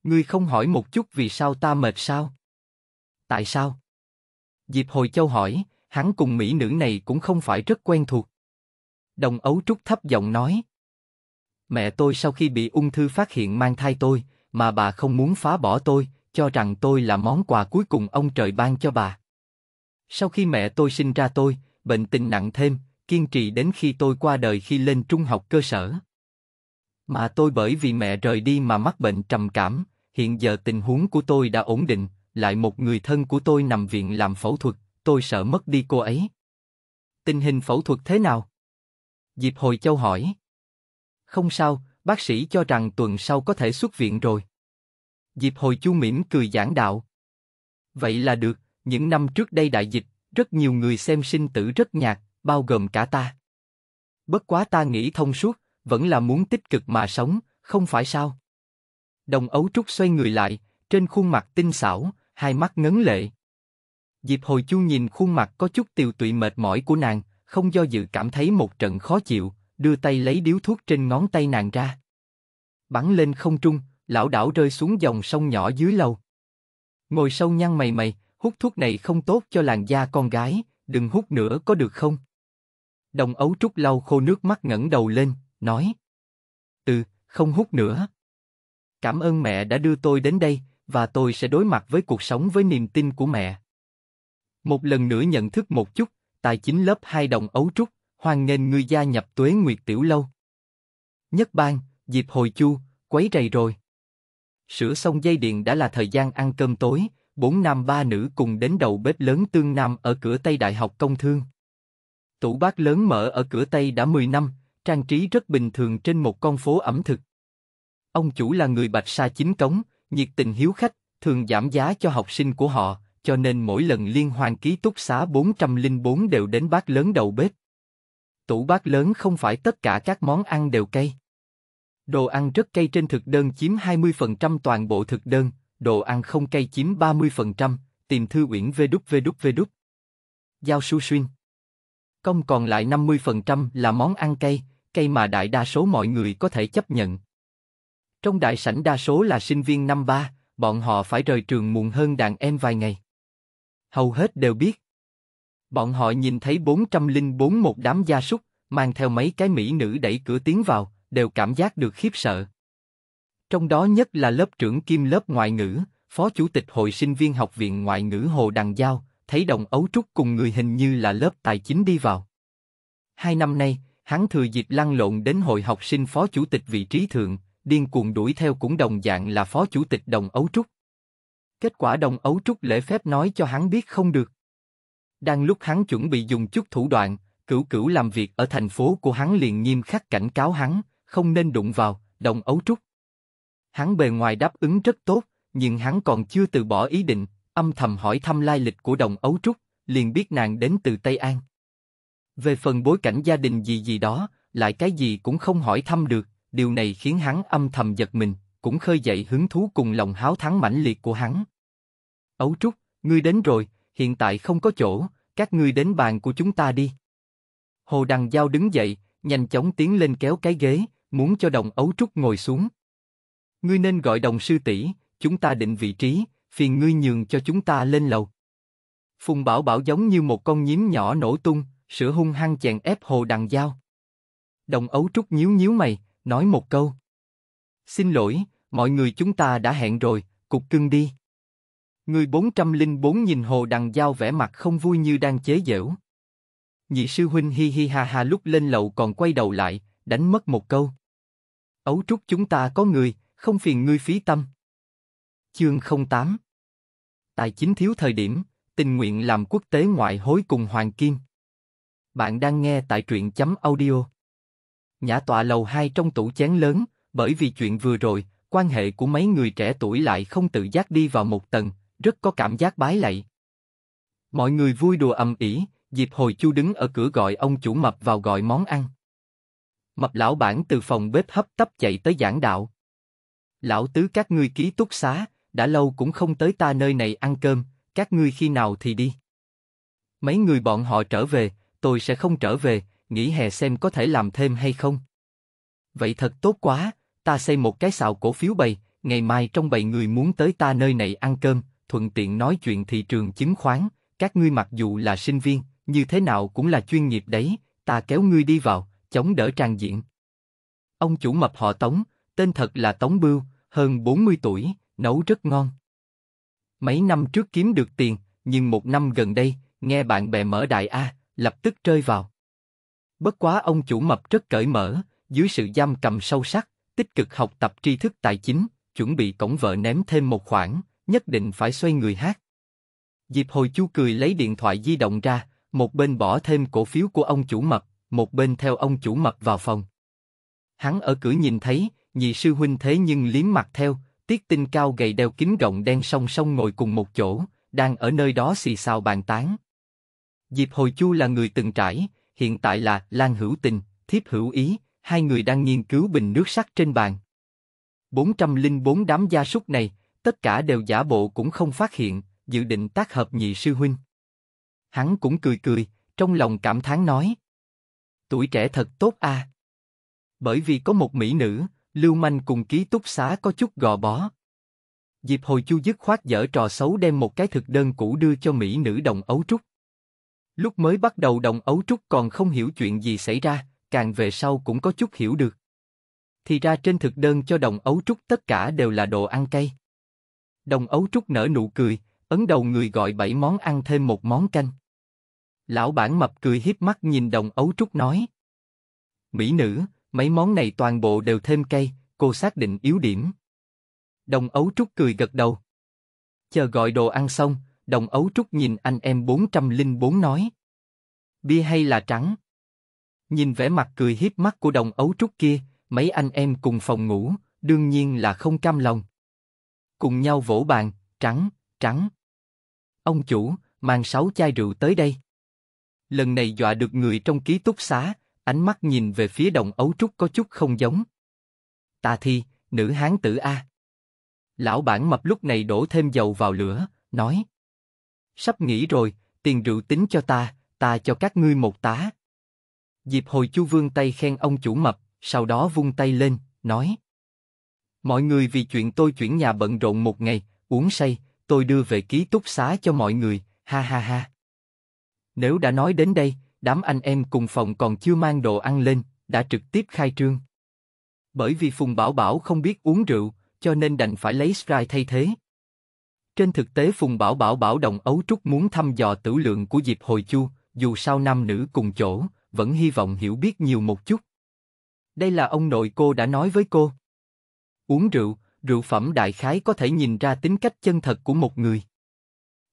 Ngươi không hỏi một chút vì sao ta mệt sao? Tại sao? Diệp hồi châu hỏi, hắn cùng mỹ nữ này cũng không phải rất quen thuộc. Đồng ấu trúc thấp giọng nói. Mẹ tôi sau khi bị ung thư phát hiện mang thai tôi, mà bà không muốn phá bỏ tôi, cho rằng tôi là món quà cuối cùng ông trời ban cho bà. Sau khi mẹ tôi sinh ra tôi, bệnh tình nặng thêm, kiên trì đến khi tôi qua đời khi lên trung học cơ sở. Mà tôi bởi vì mẹ rời đi mà mắc bệnh trầm cảm, hiện giờ tình huống của tôi đã ổn định, lại một người thân của tôi nằm viện làm phẫu thuật, tôi sợ mất đi cô ấy. Tình hình phẫu thuật thế nào? Diệp Hồi Châu hỏi. Không sao, bác sĩ cho rằng tuần sau có thể xuất viện rồi. Diệp Hồi Chu mỉm cười giảng đạo. Vậy là được, những năm trước đây đại dịch, rất nhiều người xem sinh tử rất nhạt, bao gồm cả ta. Bất quá ta nghĩ thông suốt, vẫn là muốn tích cực mà sống, không phải sao? Đồng ấu trúc xoay người lại, trên khuôn mặt tinh xảo, hai mắt ngấn lệ. Diệp Hồi Chu nhìn khuôn mặt có chút tiều tụy mệt mỏi của nàng, không do dự cảm thấy một trận khó chịu, đưa tay lấy điếu thuốc trên ngón tay nàng ra. Bắn lên không trung, lão đảo rơi xuống dòng sông nhỏ dưới lầu. Ngồi sâu nhăn mày mày, hút thuốc này không tốt cho làn da con gái, đừng hút nữa có được không? Đồng ấu trúc lau khô nước mắt ngẩng đầu lên, nói. Ừ, không hút nữa. Cảm ơn mẹ đã đưa tôi đến đây, và tôi sẽ đối mặt với cuộc sống với niềm tin của mẹ. Một lần nữa nhận thức một chút, tài chính lớp 2 đồng ấu trúc, hoan nghênh ngươi gia nhập tuế nguyệt tiểu lâu. Nhất bang dịp hồi chu, quấy rầy rồi. Sửa xong dây điện đã là thời gian ăn cơm tối, bốn nam ba nữ cùng đến đầu bếp lớn tương nam ở cửa Tây Đại học Công Thương. Tủ bát lớn mở ở cửa Tây đã 10 năm, trang trí rất bình thường trên một con phố ẩm thực. Ông chủ là người Bạch Sa Chính Cống, nhiệt tình hiếu khách, thường giảm giá cho học sinh của họ, cho nên mỗi lần liên hoàn ký túc xá 404 đều đến bát lớn đầu bếp. Tủ bát lớn không phải tất cả các món ăn đều cay. Đồ ăn rất cay trên thực đơn chiếm 20% toàn bộ thực đơn, đồ ăn không cay chiếm 30%, tìm thư uyển www. Giao su xuyên. Công còn lại 50% là món ăn cay, cay mà đại đa số mọi người có thể chấp nhận. Trong đại sảnh đa số là sinh viên năm ba, bọn họ phải rời trường muộn hơn đàn em vài ngày hầu hết đều biết. Bọn họ nhìn thấy 404 một đám gia súc, mang theo mấy cái mỹ nữ đẩy cửa tiến vào, đều cảm giác được khiếp sợ. Trong đó nhất là lớp trưởng kim lớp ngoại ngữ, phó chủ tịch hội sinh viên học viện ngoại ngữ Hồ Đằng Giao, thấy đồng ấu trúc cùng người hình như là lớp tài chính đi vào. Hai năm nay, hắn thừa dịp lăn lộn đến hội học sinh phó chủ tịch vị trí thượng, điên cuồng đuổi theo cũng đồng dạng là phó chủ tịch đồng ấu trúc. Kết quả đồng ấu trúc lễ phép nói cho hắn biết không được. Đang lúc hắn chuẩn bị dùng chút thủ đoạn, cửu cửu làm việc ở thành phố của hắn liền nghiêm khắc cảnh cáo hắn, không nên đụng vào, đồng ấu trúc. Hắn bề ngoài đáp ứng rất tốt, nhưng hắn còn chưa từ bỏ ý định, âm thầm hỏi thăm lai lịch của đồng ấu trúc, liền biết nàng đến từ Tây An. Về phần bối cảnh gia đình gì gì đó, lại cái gì cũng không hỏi thăm được, điều này khiến hắn âm thầm giật mình cũng khơi dậy hứng thú cùng lòng háo thắng mãnh liệt của hắn. Ấu Trúc, ngươi đến rồi, hiện tại không có chỗ, các ngươi đến bàn của chúng ta đi. Hồ Đằng Giao đứng dậy, nhanh chóng tiến lên kéo cái ghế, muốn cho đồng Ấu Trúc ngồi xuống. Ngươi nên gọi đồng sư tỷ, chúng ta định vị trí, phiền ngươi nhường cho chúng ta lên lầu. Phùng Bảo Bảo giống như một con nhím nhỏ nổ tung, sữa hung hăng chèn ép Hồ Đằng Giao. Đồng Ấu Trúc nhíu nhíu mày, nói một câu. Xin lỗi, Mọi người chúng ta đã hẹn rồi, cục cưng đi. Người 404 nhìn Hồ Đằng Giao vẻ mặt không vui như đang chế giễu. Nhị sư huynh hi hi ha ha lúc lên lầu còn quay đầu lại, đánh mất một câu. Ấu trúc chúng ta có người, không phiền ngươi phí tâm. Chương 08 Tài chính thiếu thời điểm, tình nguyện làm quốc tế ngoại hối cùng Hoàng Kim. Bạn đang nghe tại truyện chấm audio. Nhã tọa lầu 2 trong tủ chén lớn, bởi vì chuyện vừa rồi, quan hệ của mấy người trẻ tuổi lại không tự giác đi vào một tầng, rất có cảm giác bái lạy. Mọi người vui đùa ầm ĩ, dịp Hồi Chu đứng ở cửa gọi ông chủ mập vào gọi món ăn. Mập lão bản từ phòng bếp hấp tấp chạy tới giảng đạo. Lão tứ các ngươi ký túc xá, đã lâu cũng không tới ta nơi này ăn cơm, các ngươi khi nào thì đi. Mấy người bọn họ trở về, tôi sẽ không trở về, nghỉ hè xem có thể làm thêm hay không. Vậy thật tốt quá, ta xây một cái xào cổ phiếu bày, ngày mai trong bầy người muốn tới ta nơi này ăn cơm, thuận tiện nói chuyện thị trường chứng khoán, các ngươi mặc dù là sinh viên, như thế nào cũng là chuyên nghiệp đấy, ta kéo ngươi đi vào, chống đỡ trang diện. Ông chủ mập họ Tống, tên thật là Tống Bưu, hơn 40 tuổi, nấu rất ngon. Mấy năm trước kiếm được tiền, nhưng một năm gần đây, nghe bạn bè mở đại A, lập tức rơi vào. Bất quá ông chủ mập rất cởi mở, dưới sự giam cầm sâu sắc, tích cực học tập tri thức tài chính, chuẩn bị cổng vợ ném thêm một khoản, nhất định phải xoay người hát. Diệp Hồi Chu cười lấy điện thoại di động ra, một bên bỏ thêm cổ phiếu của ông chủ mập, một bên theo ông chủ mập vào phòng. Hắn ở cửa nhìn thấy, nhị sư huynh thế nhưng liếm mặt theo, tiết tinh cao gầy đeo kính rộng đen song song ngồi cùng một chỗ, đang ở nơi đó xì xào bàn tán. Diệp Hồi Chu là người từng trải, hiện tại là Lan Hữu Tình, Thiếp Hữu Ý, hai người đang nghiên cứu bình nước sắt trên bàn. 404 đám gia súc này, tất cả đều giả bộ cũng không phát hiện, dự định tác hợp nhị sư huynh. Hắn cũng cười cười, trong lòng cảm thán nói. Tuổi trẻ thật tốt a. À? Bởi vì có một mỹ nữ, Lưu Manh cùng ký túc xá có chút gò bó. Diệp hồi chu dứt khoát dở trò xấu đem một cái thực đơn cũ đưa cho mỹ nữ đồng ấu trúc. Lúc mới bắt đầu đồng ấu trúc còn không hiểu chuyện gì xảy ra, càng về sau cũng có chút hiểu được. Thì ra trên thực đơn cho đồng ấu trúc tất cả đều là đồ ăn cay. Đồng ấu trúc nở nụ cười, ấn đầu người gọi bảy món ăn thêm một món canh. Lão bản mập cười hiếp mắt nhìn đồng ấu trúc nói. Mỹ nữ, mấy món này toàn bộ đều thêm cay, cô xác định yếu điểm. Đồng ấu trúc cười gật đầu. Chờ gọi đồ ăn xong, đồng ấu trúc nhìn anh em 404 nói. Bia hay là trắng? Nhìn vẻ mặt cười hiếp mắt của đồng ấu trúc kia, mấy anh em cùng phòng ngủ, đương nhiên là không cam lòng. Cùng nhau vỗ bàn, trắng, trắng. Ông chủ, mang sáu chai rượu tới đây. Lần này dọa được người trong ký túc xá, ánh mắt nhìn về phía đồng ấu trúc có chút không giống. Tà thi, nữ hán tử A. Lão bản mập lúc này đổ thêm dầu vào lửa, nói. Sắp nghỉ rồi, tiền rượu tính cho ta, ta cho các ngươi một tá. Diệp hồi chu vương tay khen ông chủ mập, sau đó vung tay lên, nói. Mọi người vì chuyện tôi chuyển nhà bận rộn một ngày, uống say, tôi đưa về ký túc xá cho mọi người, ha ha ha. Nếu đã nói đến đây, đám anh em cùng phòng còn chưa mang đồ ăn lên, đã trực tiếp khai trương. Bởi vì Phùng Bảo Bảo không biết uống rượu, cho nên đành phải lấy Sprite thay thế. Trên thực tế Phùng Bảo Bảo bảo đồng ấu trúc muốn thăm dò tử lượng của Diệp Hồi Chu, dù sao nam nữ cùng chỗ, vẫn hy vọng hiểu biết nhiều một chút. Đây là ông nội cô đã nói với cô. Uống rượu, rượu phẩm đại khái có thể nhìn ra tính cách chân thật của một người.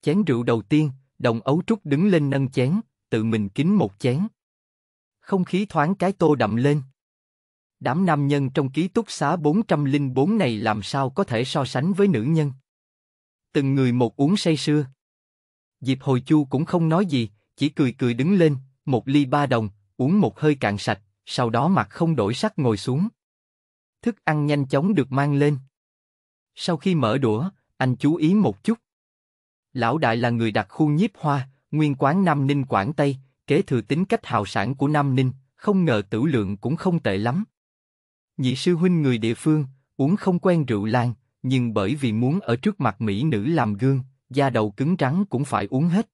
Chén rượu đầu tiên, đồng ấu trúc đứng lên nâng chén, tự mình kính một chén. Không khí thoáng cái tô đậm lên. Đám nam nhân trong ký túc xá 404 này làm sao có thể so sánh với nữ nhân. Từng người một uống say sưa. Diệp Hồi Chu cũng không nói gì, chỉ cười cười đứng lên, một ly ba đồng, uống một hơi cạn sạch, sau đó mặt không đổi sắc ngồi xuống. Thức ăn nhanh chóng được mang lên. Sau khi mở đũa, anh chú ý một chút. Lão đại là người đặt khu nhiếp hoa, nguyên quán Nam Ninh Quảng Tây, kế thừa tính cách hào sản của Nam Ninh, không ngờ tử lượng cũng không tệ lắm. Nhị sư huynh người địa phương, uống không quen rượu lan, nhưng bởi vì muốn ở trước mặt mỹ nữ làm gương, da đầu cứng trắng cũng phải uống hết.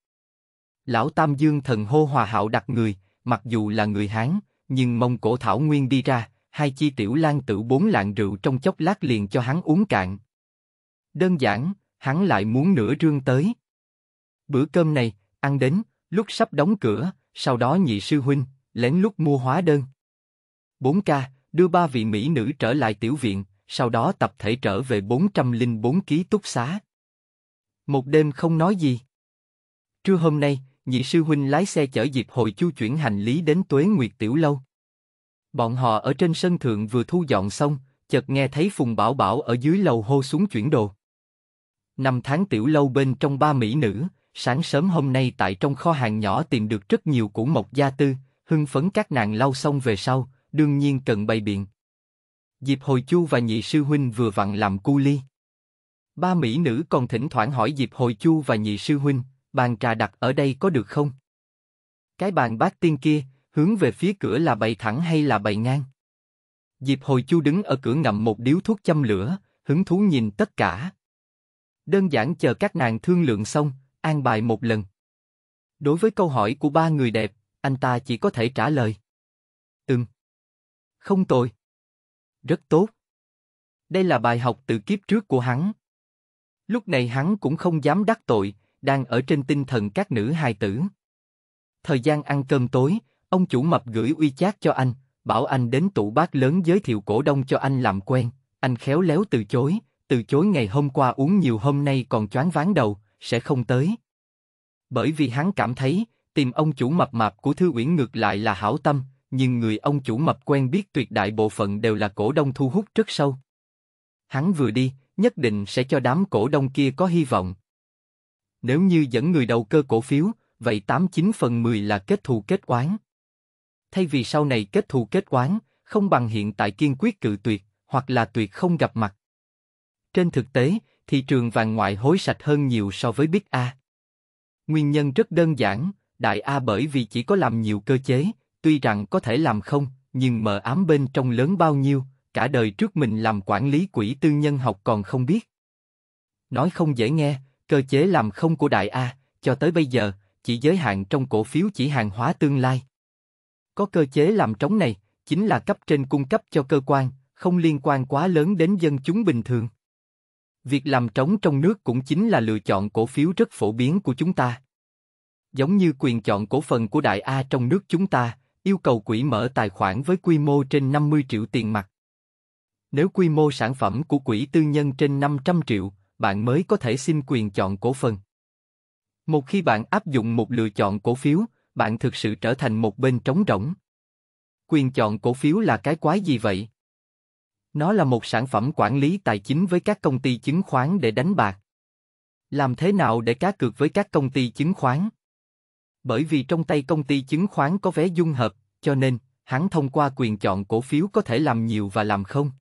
Lão Tam Dương thần hô hòa hạo đặt người, mặc dù là người Hán, nhưng mông cổ thảo nguyên đi ra, hai chi tiểu lan tử bốn lạng rượu trong chốc lát liền cho hắn uống cạn. Đơn giản, hắn lại muốn nửa trương tới. Bữa cơm này, ăn đến, lúc sắp đóng cửa, sau đó nhị sư huynh, lén lúc mua hóa đơn. bốn ca đưa ba vị mỹ nữ trở lại tiểu viện, sau đó tập thể trở về 404 ký túc xá. Một đêm không nói gì. Trưa hôm nay, nhị sư huynh lái xe chở Diệp Hồi Chu chuyển hành lý đến Tuế Nguyệt Tiểu Lâu. Bọn họ ở trên sân thượng vừa thu dọn xong, chợt nghe thấy Phùng Bảo Bảo ở dưới lầu hô xuống chuyển đồ. Năm tháng Tiểu Lâu bên trong ba mỹ nữ, sáng sớm hôm nay tại trong kho hàng nhỏ tìm được rất nhiều củ mộc gia tư, hưng phấn các nàng lau xong về sau, đương nhiên cần bày biện. Diệp Hồi Chu và nhị sư huynh vừa vặn làm cu ly. Ba mỹ nữ còn thỉnh thoảng hỏi Diệp Hồi Chu và nhị sư huynh, bàn trà đặt ở đây có được không? Cái bàn bát tiên kia, hướng về phía cửa là bày thẳng hay là bày ngang? Diệp Hồi Chu đứng ở cửa ngậm một điếu thuốc châm lửa, hứng thú nhìn tất cả. Đơn giản chờ các nàng thương lượng xong, an bài một lần. Đối với câu hỏi của ba người đẹp, anh ta chỉ có thể trả lời. Ừm. Không tồi. Rất tốt. Đây là bài học từ kiếp trước của hắn. Lúc này hắn cũng không dám đắc tội, đang ở trên tinh thần các nữ hài tử. Thời gian ăn cơm tối, ông chủ mập gửi uy chát cho anh, bảo anh đến tủ bát lớn giới thiệu cổ đông cho anh làm quen. Anh khéo léo từ chối, từ chối ngày hôm qua uống nhiều hôm nay còn choáng váng đầu, sẽ không tới. Bởi vì hắn cảm thấy, tìm ông chủ mập mạp của Thư Uyển ngược lại là hảo tâm, nhưng người ông chủ mập quen biết tuyệt đại bộ phận đều là cổ đông thu hút rất sâu. Hắn vừa đi, nhất định sẽ cho đám cổ đông kia có hy vọng nếu như dẫn người đầu cơ cổ phiếu, vậy 89 phần 10 là kết thù kết oán. Thay vì sau này kết thù kết oán, không bằng hiện tại kiên quyết cự tuyệt, hoặc là tuyệt không gặp mặt. Trên thực tế, thị trường vàng ngoại hối sạch hơn nhiều so với Big A. Nguyên nhân rất đơn giản, Đại A bởi vì chỉ có làm nhiều cơ chế, tuy rằng có thể làm không, nhưng mờ ám bên trong lớn bao nhiêu, cả đời trước mình làm quản lý quỹ tư nhân học còn không biết. Nói không dễ nghe, Cơ chế làm không của Đại A, cho tới bây giờ, chỉ giới hạn trong cổ phiếu chỉ hàng hóa tương lai. Có cơ chế làm trống này, chính là cấp trên cung cấp cho cơ quan, không liên quan quá lớn đến dân chúng bình thường. Việc làm trống trong nước cũng chính là lựa chọn cổ phiếu rất phổ biến của chúng ta. Giống như quyền chọn cổ phần của Đại A trong nước chúng ta, yêu cầu quỹ mở tài khoản với quy mô trên 50 triệu tiền mặt. Nếu quy mô sản phẩm của quỹ tư nhân trên 500 triệu, bạn mới có thể xin quyền chọn cổ phần. Một khi bạn áp dụng một lựa chọn cổ phiếu, bạn thực sự trở thành một bên trống rỗng. Quyền chọn cổ phiếu là cái quái gì vậy? Nó là một sản phẩm quản lý tài chính với các công ty chứng khoán để đánh bạc. Làm thế nào để cá cược với các công ty chứng khoán? Bởi vì trong tay công ty chứng khoán có vé dung hợp, cho nên hắn thông qua quyền chọn cổ phiếu có thể làm nhiều và làm không.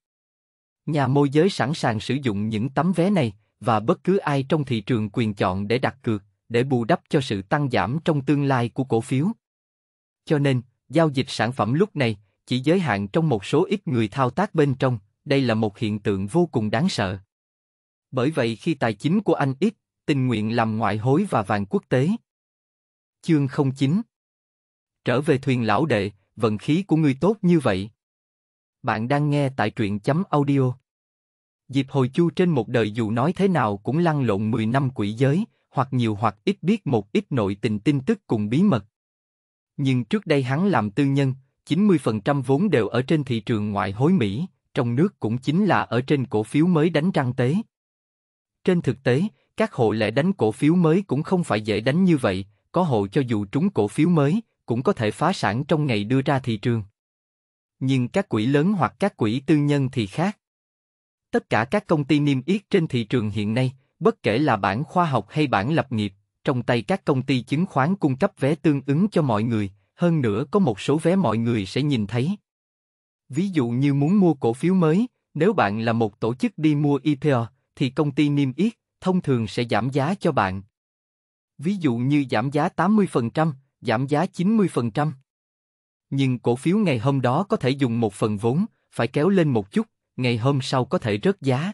Nhà môi giới sẵn sàng sử dụng những tấm vé này và bất cứ ai trong thị trường quyền chọn để đặt cược, để bù đắp cho sự tăng giảm trong tương lai của cổ phiếu. Cho nên, giao dịch sản phẩm lúc này chỉ giới hạn trong một số ít người thao tác bên trong, đây là một hiện tượng vô cùng đáng sợ. Bởi vậy khi tài chính của anh ít, tình nguyện làm ngoại hối và vàng quốc tế. Chương 09 Trở về thuyền lão đệ, vận khí của ngươi tốt như vậy. Bạn đang nghe tại truyện chấm audio dịp Hồi Chu trên một đời dù nói thế nào cũng lăn lộn 10 năm quỷ giới, hoặc nhiều hoặc ít biết một ít nội tình tin tức cùng bí mật. Nhưng trước đây hắn làm tư nhân, 90% vốn đều ở trên thị trường ngoại hối Mỹ, trong nước cũng chính là ở trên cổ phiếu mới đánh răng tế. Trên thực tế, các hộ lệ đánh cổ phiếu mới cũng không phải dễ đánh như vậy, có hộ cho dù trúng cổ phiếu mới, cũng có thể phá sản trong ngày đưa ra thị trường. Nhưng các quỹ lớn hoặc các quỹ tư nhân thì khác. Tất cả các công ty niêm yết trên thị trường hiện nay, bất kể là bản khoa học hay bản lập nghiệp, trong tay các công ty chứng khoán cung cấp vé tương ứng cho mọi người, hơn nữa có một số vé mọi người sẽ nhìn thấy. Ví dụ như muốn mua cổ phiếu mới, nếu bạn là một tổ chức đi mua IPO, e thì công ty niêm yết thông thường sẽ giảm giá cho bạn. Ví dụ như giảm giá 80%, giảm giá 90%. Nhưng cổ phiếu ngày hôm đó có thể dùng một phần vốn, phải kéo lên một chút, ngày hôm sau có thể rớt giá.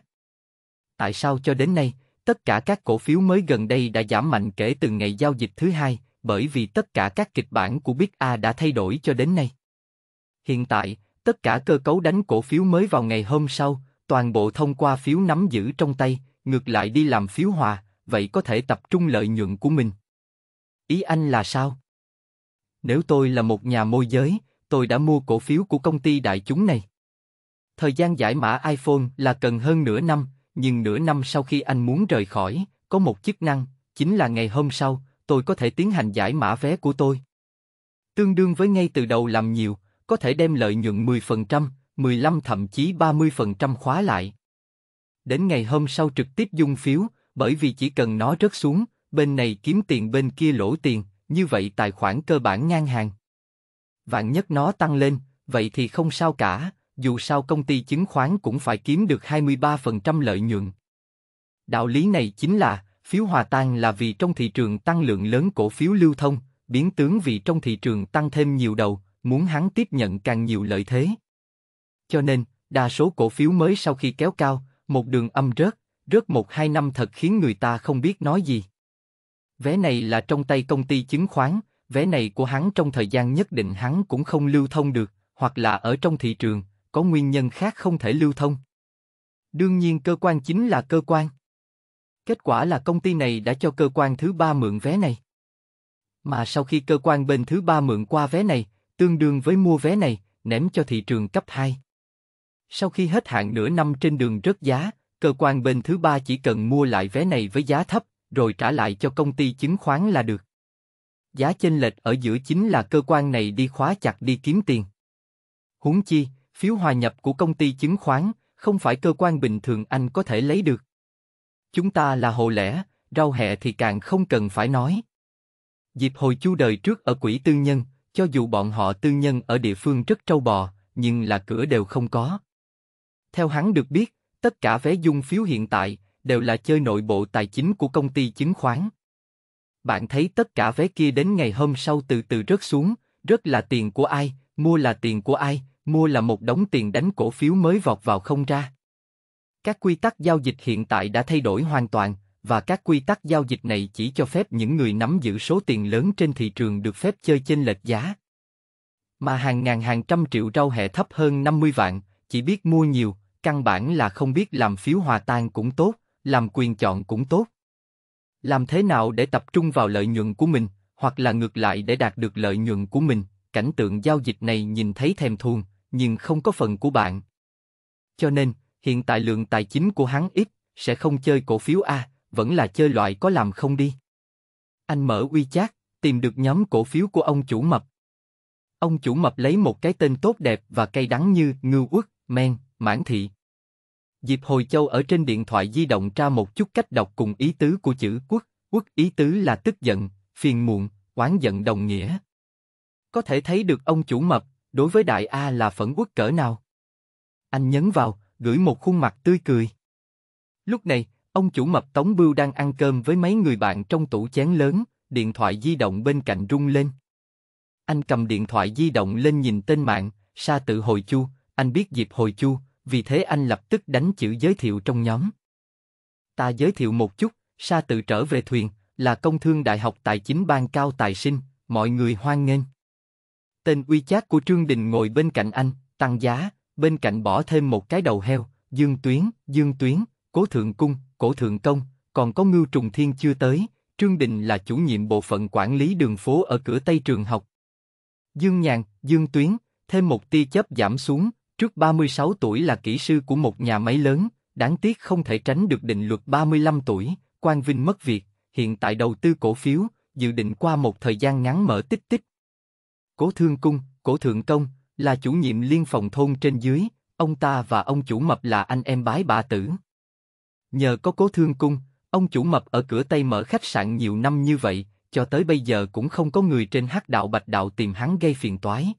Tại sao cho đến nay, tất cả các cổ phiếu mới gần đây đã giảm mạnh kể từ ngày giao dịch thứ hai, bởi vì tất cả các kịch bản của Big A đã thay đổi cho đến nay. Hiện tại, tất cả cơ cấu đánh cổ phiếu mới vào ngày hôm sau, toàn bộ thông qua phiếu nắm giữ trong tay, ngược lại đi làm phiếu hòa, vậy có thể tập trung lợi nhuận của mình. Ý anh là sao? Nếu tôi là một nhà môi giới, tôi đã mua cổ phiếu của công ty đại chúng này. Thời gian giải mã iPhone là cần hơn nửa năm, nhưng nửa năm sau khi anh muốn rời khỏi, có một chức năng, chính là ngày hôm sau, tôi có thể tiến hành giải mã vé của tôi. Tương đương với ngay từ đầu làm nhiều, có thể đem lợi nhuận 10%, 15 thậm chí 30% khóa lại. Đến ngày hôm sau trực tiếp dung phiếu, bởi vì chỉ cần nó rớt xuống, bên này kiếm tiền bên kia lỗ tiền, như vậy tài khoản cơ bản ngang hàng. Vạn nhất nó tăng lên, vậy thì không sao cả, dù sao công ty chứng khoán cũng phải kiếm được 23% lợi nhuận. Đạo lý này chính là, phiếu hòa tan là vì trong thị trường tăng lượng lớn cổ phiếu lưu thông, biến tướng vì trong thị trường tăng thêm nhiều đầu, muốn hắn tiếp nhận càng nhiều lợi thế. Cho nên, đa số cổ phiếu mới sau khi kéo cao, một đường âm rớt, rớt một hai năm thật khiến người ta không biết nói gì. Vé này là trong tay công ty chứng khoán, vé này của hắn trong thời gian nhất định hắn cũng không lưu thông được, hoặc là ở trong thị trường, có nguyên nhân khác không thể lưu thông. Đương nhiên cơ quan chính là cơ quan. Kết quả là công ty này đã cho cơ quan thứ ba mượn vé này. Mà sau khi cơ quan bên thứ ba mượn qua vé này, tương đương với mua vé này, ném cho thị trường cấp 2. Sau khi hết hạn nửa năm trên đường rớt giá, cơ quan bên thứ ba chỉ cần mua lại vé này với giá thấp, rồi trả lại cho công ty chứng khoán là được. Giá chênh lệch ở giữa chính là cơ quan này đi khóa chặt đi kiếm tiền. Huống chi, phiếu hòa nhập của công ty chứng khoán, không phải cơ quan bình thường anh có thể lấy được. Chúng ta là hồ lẻ, rau hẹ thì càng không cần phải nói. Dịp hồi chu đời trước ở quỹ tư nhân, cho dù bọn họ tư nhân ở địa phương rất trâu bò, nhưng là cửa đều không có. Theo hắn được biết, tất cả vé dung phiếu hiện tại đều là chơi nội bộ tài chính của công ty chứng khoán. Bạn thấy tất cả vé kia đến ngày hôm sau từ từ rớt xuống, rất là tiền của ai, mua là tiền của ai, mua là một đống tiền đánh cổ phiếu mới vọt vào không ra. Các quy tắc giao dịch hiện tại đã thay đổi hoàn toàn, và các quy tắc giao dịch này chỉ cho phép những người nắm giữ số tiền lớn trên thị trường được phép chơi chênh lệch giá. Mà hàng ngàn hàng trăm triệu rau hẹ thấp hơn 50 vạn, chỉ biết mua nhiều, căn bản là không biết làm phiếu hòa tan cũng tốt, làm quyền chọn cũng tốt. Làm thế nào để tập trung vào lợi nhuận của mình, hoặc là ngược lại để đạt được lợi nhuận của mình, cảnh tượng giao dịch này nhìn thấy thèm thuồng, nhưng không có phần của bạn. Cho nên, hiện tại lượng tài chính của hắn ít, sẽ không chơi cổ phiếu A, vẫn là chơi loại có làm không đi. Anh mở WeChat, tìm được nhóm cổ phiếu của ông chủ mập. Ông chủ mập lấy một cái tên tốt đẹp và cay đắng như ngưu uất, men, mãn thị. Diệp Hồi Châu ở trên điện thoại di động tra một chút cách đọc cùng ý tứ của chữ quốc, quốc ý tứ là tức giận, phiền muộn, oán giận đồng nghĩa. Có thể thấy được ông chủ mập, đối với Đại A là phẫn quốc cỡ nào. Anh nhấn vào, gửi một khuôn mặt tươi cười. Lúc này, ông chủ mập Tống Bưu đang ăn cơm với mấy người bạn trong tủ chén lớn, điện thoại di động bên cạnh rung lên. Anh cầm điện thoại di động lên nhìn tên mạng, Sa tự hồi chu, anh biết dịp hồi chu, vì thế anh lập tức đánh chữ giới thiệu trong nhóm. Ta giới thiệu một chút, Sa tự trở về thuyền, là công thương đại học tài chính bang cao tài sinh, mọi người hoan nghênh. Tên uy chát của Trương Đình ngồi bên cạnh anh, tăng giá, bên cạnh bỏ thêm một cái đầu heo, dương tuyến, dương tuyến, cố thượng cung, cổ thượng công, còn có ngưu trùng thiên chưa tới, Trương Đình là chủ nhiệm bộ phận quản lý đường phố ở cửa Tây trường học. Dương Nhàn, Dương Tuyến, thêm một tia chấp giảm xuống, trước 36 tuổi là kỹ sư của một nhà máy lớn, đáng tiếc không thể tránh được định luật 35 tuổi, Quang Vinh mất việc, hiện tại đầu tư cổ phiếu, dự định qua một thời gian ngắn mở tích tích, Cố Thương Cung, Cố Thượng Công, là chủ nhiệm liên phòng thôn trên dưới, ông ta và ông chủ mập là anh em bái bà tử. Nhờ có Cố Thương Cung, ông chủ mập ở cửa Tây mở khách sạn nhiều năm như vậy, cho tới bây giờ cũng không có người trên hắc đạo bạch đạo tìm hắn gây phiền toái.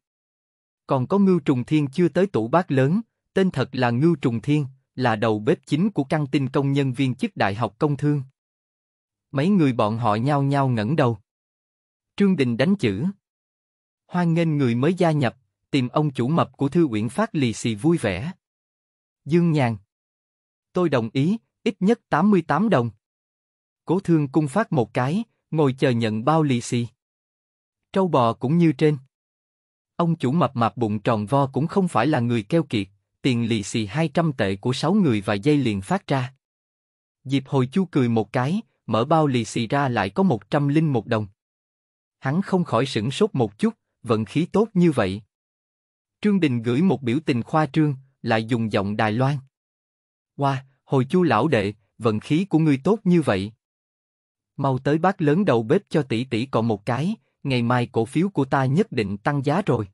Còn có Ngưu Trùng Thiên chưa tới tủ bát lớn, tên thật là Ngưu Trùng Thiên, là đầu bếp chính của căng tin công nhân viên chức Đại học Công Thương. Mấy người bọn họ nhao nhao ngẩng đầu. Trương Đình đánh chữ hoan nghênh người mới gia nhập, tìm ông chủ mập của thư uyển phát lì xì vui vẻ. Dương Nhàn Tôi đồng ý, ít nhất 88 đồng. Cố thương cung phát một cái, ngồi chờ nhận bao lì xì. Trâu bò cũng như trên. Ông chủ mập mạp bụng tròn vo cũng không phải là người keo kiệt, tiền lì xì 200 tệ của sáu người và dây liền phát ra. Diệp hồi chu cười một cái, mở bao lì xì ra lại có 101 đồng. Hắn không khỏi sửng sốt một chút, vận khí tốt như vậy. Trương Đình gửi một biểu tình khoa trương, lại dùng giọng Đài Loan. Wow, hồi chu lão đệ, vận khí của ngươi tốt như vậy. Mau tới bác lớn đầu bếp cho tỷ tỷ còn một cái, ngày mai cổ phiếu của ta nhất định tăng giá rồi.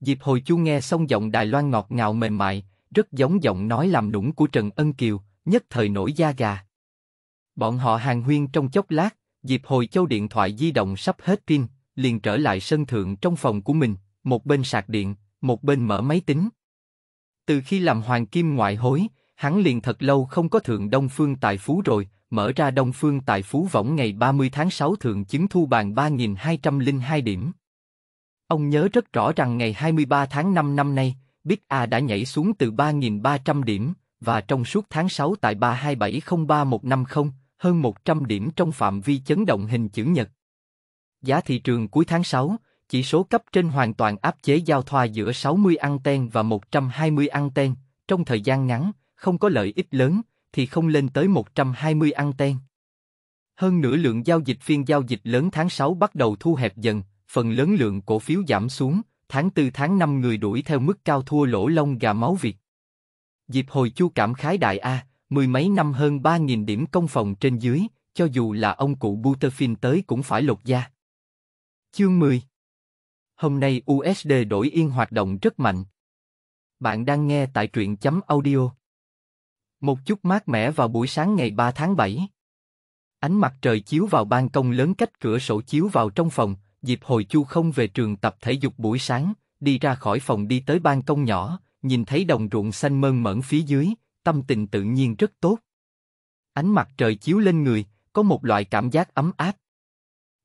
Diệp hồi chu nghe xong giọng Đài Loan ngọt ngào mềm mại, rất giống giọng nói làm nũng của Trần Ân Kiều, nhất thời nổi da gà. Bọn họ hàng huyên trong chốc lát, Diệp hồi châu điện thoại di động sắp hết pin, liền trở lại sân thượng trong phòng của mình, một bên sạc điện, một bên mở máy tính. Từ khi làm hoàng kim ngoại hối, hắn liền thật lâu không có thượng Đông Phương Tài Phú rồi, mở ra Đông Phương Tài Phú võng ngày 30 tháng 6 thượng chứng thu bàn 3.202 điểm. Ông nhớ rất rõ rằng ngày 23 tháng 5 năm nay, Big A đã nhảy xuống từ 3.300 điểm, và trong suốt tháng 6 tại 327031050, hơn 100 điểm trong phạm vi chấn động hình chữ nhật. Giá thị trường cuối tháng 6, chỉ số cấp trên hoàn toàn áp chế giao thoa giữa 60 ăn ten và 120 ăn ten trong thời gian ngắn, không có lợi ích lớn, thì không lên tới 120 ăn ten. Hơn nửa lượng giao dịch phiên giao dịch lớn tháng 6 bắt đầu thu hẹp dần, phần lớn lượng cổ phiếu giảm xuống, tháng 4 tháng 5 người đuổi theo mức cao thua lỗ lông gà máu Việt. Dịp hồi chu cảm khái đại A, mười mấy năm hơn 3.000 điểm công phòng trên dưới, cho dù là ông cụ Butterfield tới cũng phải lột da. Chương 10 Hôm nay USD đổi yên hoạt động rất mạnh. Bạn đang nghe tại truyện chấm audio. Một chút mát mẻ vào buổi sáng ngày 3 tháng 7. Ánh mặt trời chiếu vào ban công lớn cách cửa sổ chiếu vào trong phòng, Diệp Hồi Chu không về trường tập thể dục buổi sáng, đi ra khỏi phòng đi tới ban công nhỏ, nhìn thấy đồng ruộng xanh mơn mởn phía dưới, tâm tình tự nhiên rất tốt. Ánh mặt trời chiếu lên người, có một loại cảm giác ấm áp,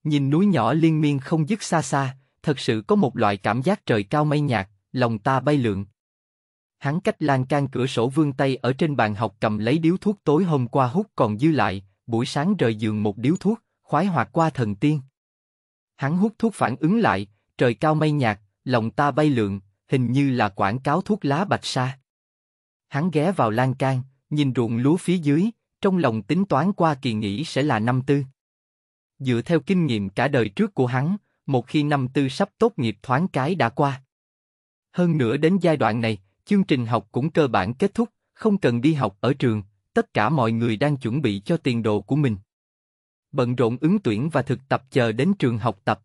Nhìn núi nhỏ liên miên không dứt xa xa, thật sự có một loại cảm giác trời cao mây nhạt, lòng ta bay lượn. Hắn cách lan can cửa sổ vương tay ở trên bàn học cầm lấy điếu thuốc tối hôm qua hút còn dư lại, buổi sáng rời giường một điếu thuốc, khoái hoạt qua thần tiên. Hắn hút thuốc phản ứng lại, trời cao mây nhạt, lòng ta bay lượn, hình như là quảng cáo thuốc lá bạch sa. Hắn ghé vào lan can, nhìn ruộng lúa phía dưới, trong lòng tính toán qua kỳ nghỉ sẽ là năm tư. Dựa theo kinh nghiệm cả đời trước của hắn, một khi năm tư sắp tốt nghiệp thoáng cái đã qua. Hơn nữa đến giai đoạn này, chương trình học cũng cơ bản kết thúc, không cần đi học ở trường, tất cả mọi người đang chuẩn bị cho tiền đồ của mình. Bận rộn ứng tuyển và thực tập chờ đến trường học tập.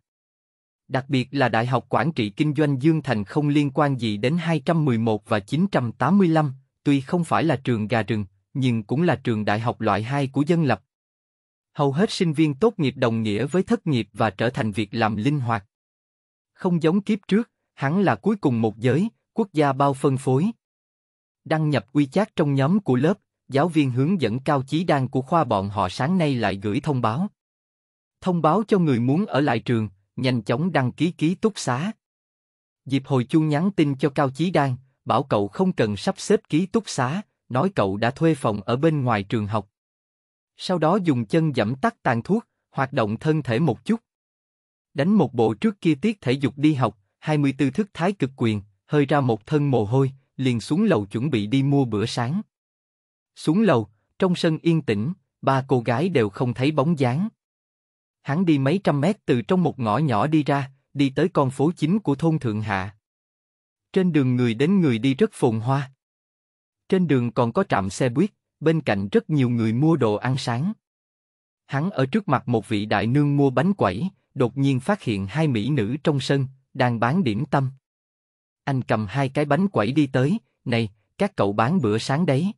Đặc biệt là Đại học Quản trị Kinh doanh Dương Thành không liên quan gì đến 211 và 985, tuy không phải là trường gà rừng, nhưng cũng là trường đại học loại 2 của dân lập. Hầu hết sinh viên tốt nghiệp đồng nghĩa với thất nghiệp và trở thành việc làm linh hoạt. Không giống kiếp trước, hắn là cuối cùng một giới, quốc gia bao phân phối. Đăng nhập uy chát trong nhóm của lớp, giáo viên hướng dẫn cao chí đan của khoa bọn họ sáng nay lại gửi thông báo. Thông báo cho người muốn ở lại trường, nhanh chóng đăng ký ký túc xá. Diệp Hồi chuông nhắn tin cho Cao Chí Đan, bảo cậu không cần sắp xếp ký túc xá, nói cậu đã thuê phòng ở bên ngoài trường học sau đó dùng chân dẫm tắt tàn thuốc, hoạt động thân thể một chút. Đánh một bộ trước kia tiết thể dục đi học, 24 thức thái cực quyền, hơi ra một thân mồ hôi, liền xuống lầu chuẩn bị đi mua bữa sáng. Xuống lầu, trong sân yên tĩnh, ba cô gái đều không thấy bóng dáng. Hắn đi mấy trăm mét từ trong một ngõ nhỏ đi ra, đi tới con phố chính của thôn Thượng Hạ. Trên đường người đến người đi rất phồn hoa. Trên đường còn có trạm xe buýt, bên cạnh rất nhiều người mua đồ ăn sáng. Hắn ở trước mặt một vị đại nương mua bánh quẩy, đột nhiên phát hiện hai mỹ nữ trong sân, đang bán điểm tâm. Anh cầm hai cái bánh quẩy đi tới, này, các cậu bán bữa sáng đấy.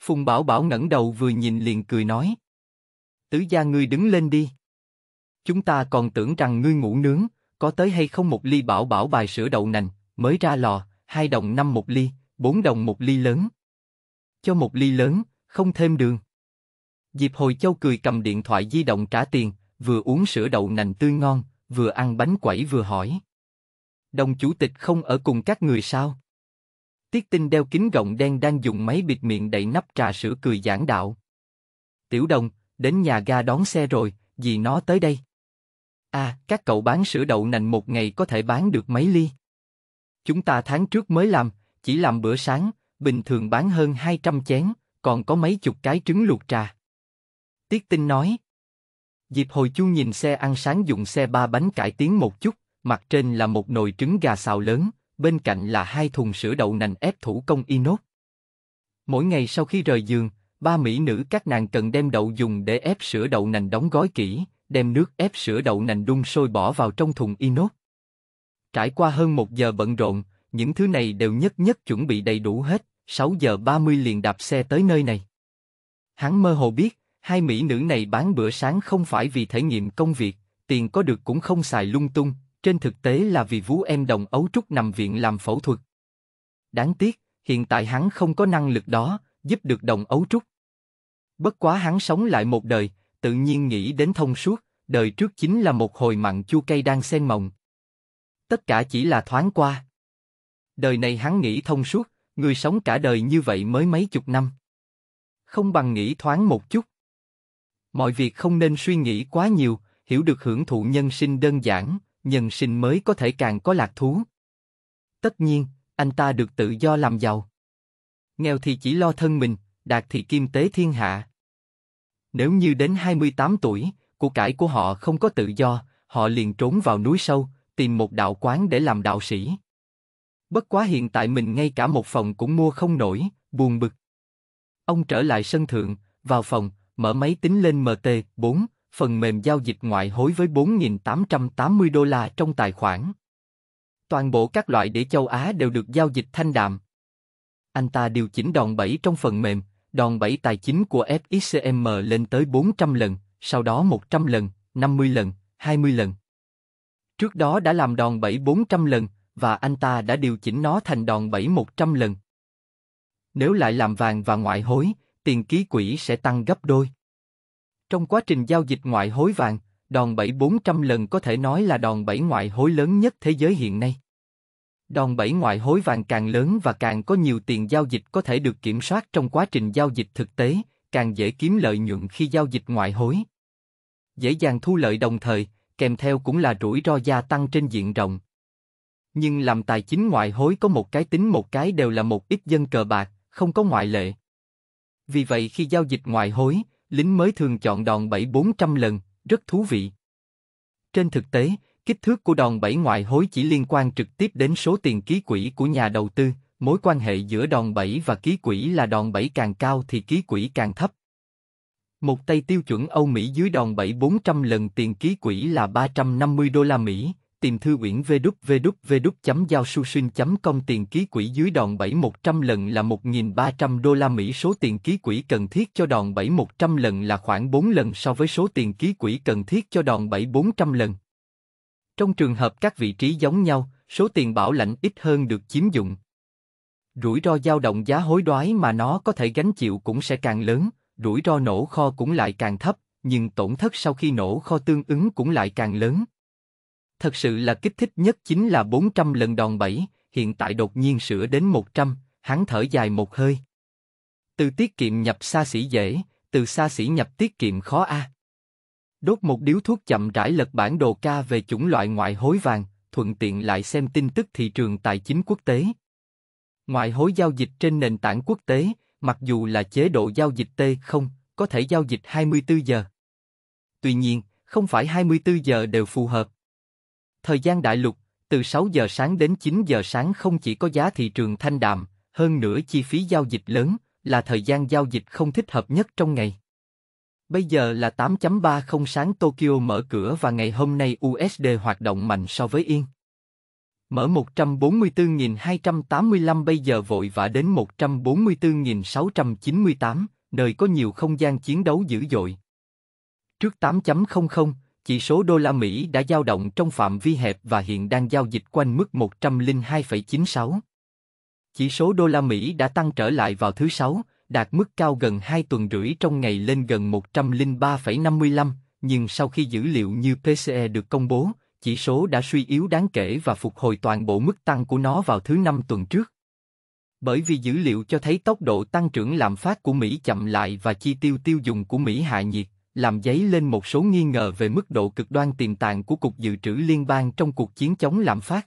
Phùng Bảo Bảo ngẩng đầu vừa nhìn liền cười nói. Tứ gia ngươi đứng lên đi. Chúng ta còn tưởng rằng ngươi ngủ nướng, có tới hay không một ly bảo bảo bài sữa đậu nành, mới ra lò, hai đồng năm một ly, bốn đồng một ly lớn cho một ly lớn, không thêm đường. Diệp Hồi Châu cười cầm điện thoại di động trả tiền, vừa uống sữa đậu nành tươi ngon, vừa ăn bánh quẩy vừa hỏi. Đồng chủ tịch không ở cùng các người sao? Tiết tinh đeo kính gọng đen đang dùng máy bịt miệng đậy nắp trà sữa cười giảng đạo. Tiểu đồng, đến nhà ga đón xe rồi, dì nó tới đây. À, các cậu bán sữa đậu nành một ngày có thể bán được mấy ly? Chúng ta tháng trước mới làm, chỉ làm bữa sáng, bình thường bán hơn 200 chén, còn có mấy chục cái trứng luộc trà. Tiết Tinh nói. Diệp Hồi Chu nhìn xe ăn sáng dụng xe ba bánh cải tiến một chút, mặt trên là một nồi trứng gà xào lớn, bên cạnh là hai thùng sữa đậu nành ép thủ công inox. Mỗi ngày sau khi rời giường, ba mỹ nữ các nàng cần đem đậu dùng để ép sữa đậu nành đóng gói kỹ, đem nước ép sữa đậu nành đun sôi bỏ vào trong thùng inox. Trải qua hơn một giờ bận rộn, những thứ này đều nhất nhất chuẩn bị đầy đủ hết, 6 giờ 30 liền đạp xe tới nơi này. Hắn mơ hồ biết, hai mỹ nữ này bán bữa sáng không phải vì thể nghiệm công việc, tiền có được cũng không xài lung tung, trên thực tế là vì vú em đồng ấu trúc nằm viện làm phẫu thuật. Đáng tiếc, hiện tại hắn không có năng lực đó, giúp được đồng ấu trúc. Bất quá hắn sống lại một đời, tự nhiên nghĩ đến thông suốt, đời trước chính là một hồi mặn chua cay đang xen mộng. Tất cả chỉ là thoáng qua đời này hắn nghĩ thông suốt, người sống cả đời như vậy mới mấy chục năm. Không bằng nghĩ thoáng một chút. Mọi việc không nên suy nghĩ quá nhiều, hiểu được hưởng thụ nhân sinh đơn giản, nhân sinh mới có thể càng có lạc thú. Tất nhiên, anh ta được tự do làm giàu. Nghèo thì chỉ lo thân mình, đạt thì kim tế thiên hạ. Nếu như đến 28 tuổi, của cải của họ không có tự do, họ liền trốn vào núi sâu, tìm một đạo quán để làm đạo sĩ. Bất quá hiện tại mình ngay cả một phòng cũng mua không nổi, buồn bực. Ông trở lại sân thượng, vào phòng, mở máy tính lên MT4, phần mềm giao dịch ngoại hối với 4.880 đô la trong tài khoản. Toàn bộ các loại để châu Á đều được giao dịch thanh đạm. Anh ta điều chỉnh đòn bẩy trong phần mềm, đòn bẩy tài chính của FXCM lên tới 400 lần, sau đó 100 lần, 50 lần, 20 lần. Trước đó đã làm đòn bẩy 400 lần, và anh ta đã điều chỉnh nó thành đòn bẩy 100 lần. Nếu lại làm vàng và ngoại hối, tiền ký quỹ sẽ tăng gấp đôi. Trong quá trình giao dịch ngoại hối vàng, đòn bẩy 400 lần có thể nói là đòn bẩy ngoại hối lớn nhất thế giới hiện nay. Đòn bẩy ngoại hối vàng càng lớn và càng có nhiều tiền giao dịch có thể được kiểm soát trong quá trình giao dịch thực tế, càng dễ kiếm lợi nhuận khi giao dịch ngoại hối. Dễ dàng thu lợi đồng thời, kèm theo cũng là rủi ro gia tăng trên diện rộng, nhưng làm tài chính ngoại hối có một cái tính một cái đều là một ít dân cờ bạc, không có ngoại lệ. Vì vậy khi giao dịch ngoại hối, lính mới thường chọn đòn bẩy 400 lần, rất thú vị. Trên thực tế, kích thước của đòn bẩy ngoại hối chỉ liên quan trực tiếp đến số tiền ký quỹ của nhà đầu tư, mối quan hệ giữa đòn bẩy và ký quỹ là đòn bẩy càng cao thì ký quỹ càng thấp. Một tay tiêu chuẩn Âu Mỹ dưới đòn bẩy 400 lần tiền ký quỹ là 350 đô la Mỹ, tìm thư quyển www.giao-su-shin.com tiền ký quỹ dưới đòn 7100 lần là 1.300 đô la Mỹ số tiền ký quỹ cần thiết cho đòn 7100 lần là khoảng 4 lần so với số tiền ký quỹ cần thiết cho đòn 7400 lần. Trong trường hợp các vị trí giống nhau, số tiền bảo lãnh ít hơn được chiếm dụng. Rủi ro dao động giá hối đoái mà nó có thể gánh chịu cũng sẽ càng lớn, rủi ro nổ kho cũng lại càng thấp, nhưng tổn thất sau khi nổ kho tương ứng cũng lại càng lớn thật sự là kích thích nhất chính là 400 lần đòn bẩy, hiện tại đột nhiên sửa đến 100, hắn thở dài một hơi. Từ tiết kiệm nhập xa xỉ dễ, từ xa xỉ nhập tiết kiệm khó a. À. Đốt một điếu thuốc chậm rãi lật bản đồ ca về chủng loại ngoại hối vàng, thuận tiện lại xem tin tức thị trường tài chính quốc tế. Ngoại hối giao dịch trên nền tảng quốc tế, mặc dù là chế độ giao dịch T0, có thể giao dịch 24 giờ. Tuy nhiên, không phải 24 giờ đều phù hợp, Thời gian đại lục, từ 6 giờ sáng đến 9 giờ sáng không chỉ có giá thị trường thanh đạm, hơn nữa chi phí giao dịch lớn, là thời gian giao dịch không thích hợp nhất trong ngày. Bây giờ là 8.30 sáng Tokyo mở cửa và ngày hôm nay USD hoạt động mạnh so với Yên. Mở 144.285 bây giờ vội vã đến 144.698, nơi có nhiều không gian chiến đấu dữ dội. Trước 8.00, chỉ số đô la Mỹ đã dao động trong phạm vi hẹp và hiện đang giao dịch quanh mức 102,96. Chỉ số đô la Mỹ đã tăng trở lại vào thứ Sáu, đạt mức cao gần 2 tuần rưỡi trong ngày lên gần 103,55, nhưng sau khi dữ liệu như PCE được công bố, chỉ số đã suy yếu đáng kể và phục hồi toàn bộ mức tăng của nó vào thứ năm tuần trước. Bởi vì dữ liệu cho thấy tốc độ tăng trưởng lạm phát của Mỹ chậm lại và chi tiêu tiêu dùng của Mỹ hạ nhiệt, làm dấy lên một số nghi ngờ về mức độ cực đoan tiềm tàng của Cục Dự trữ Liên bang trong cuộc chiến chống lạm phát.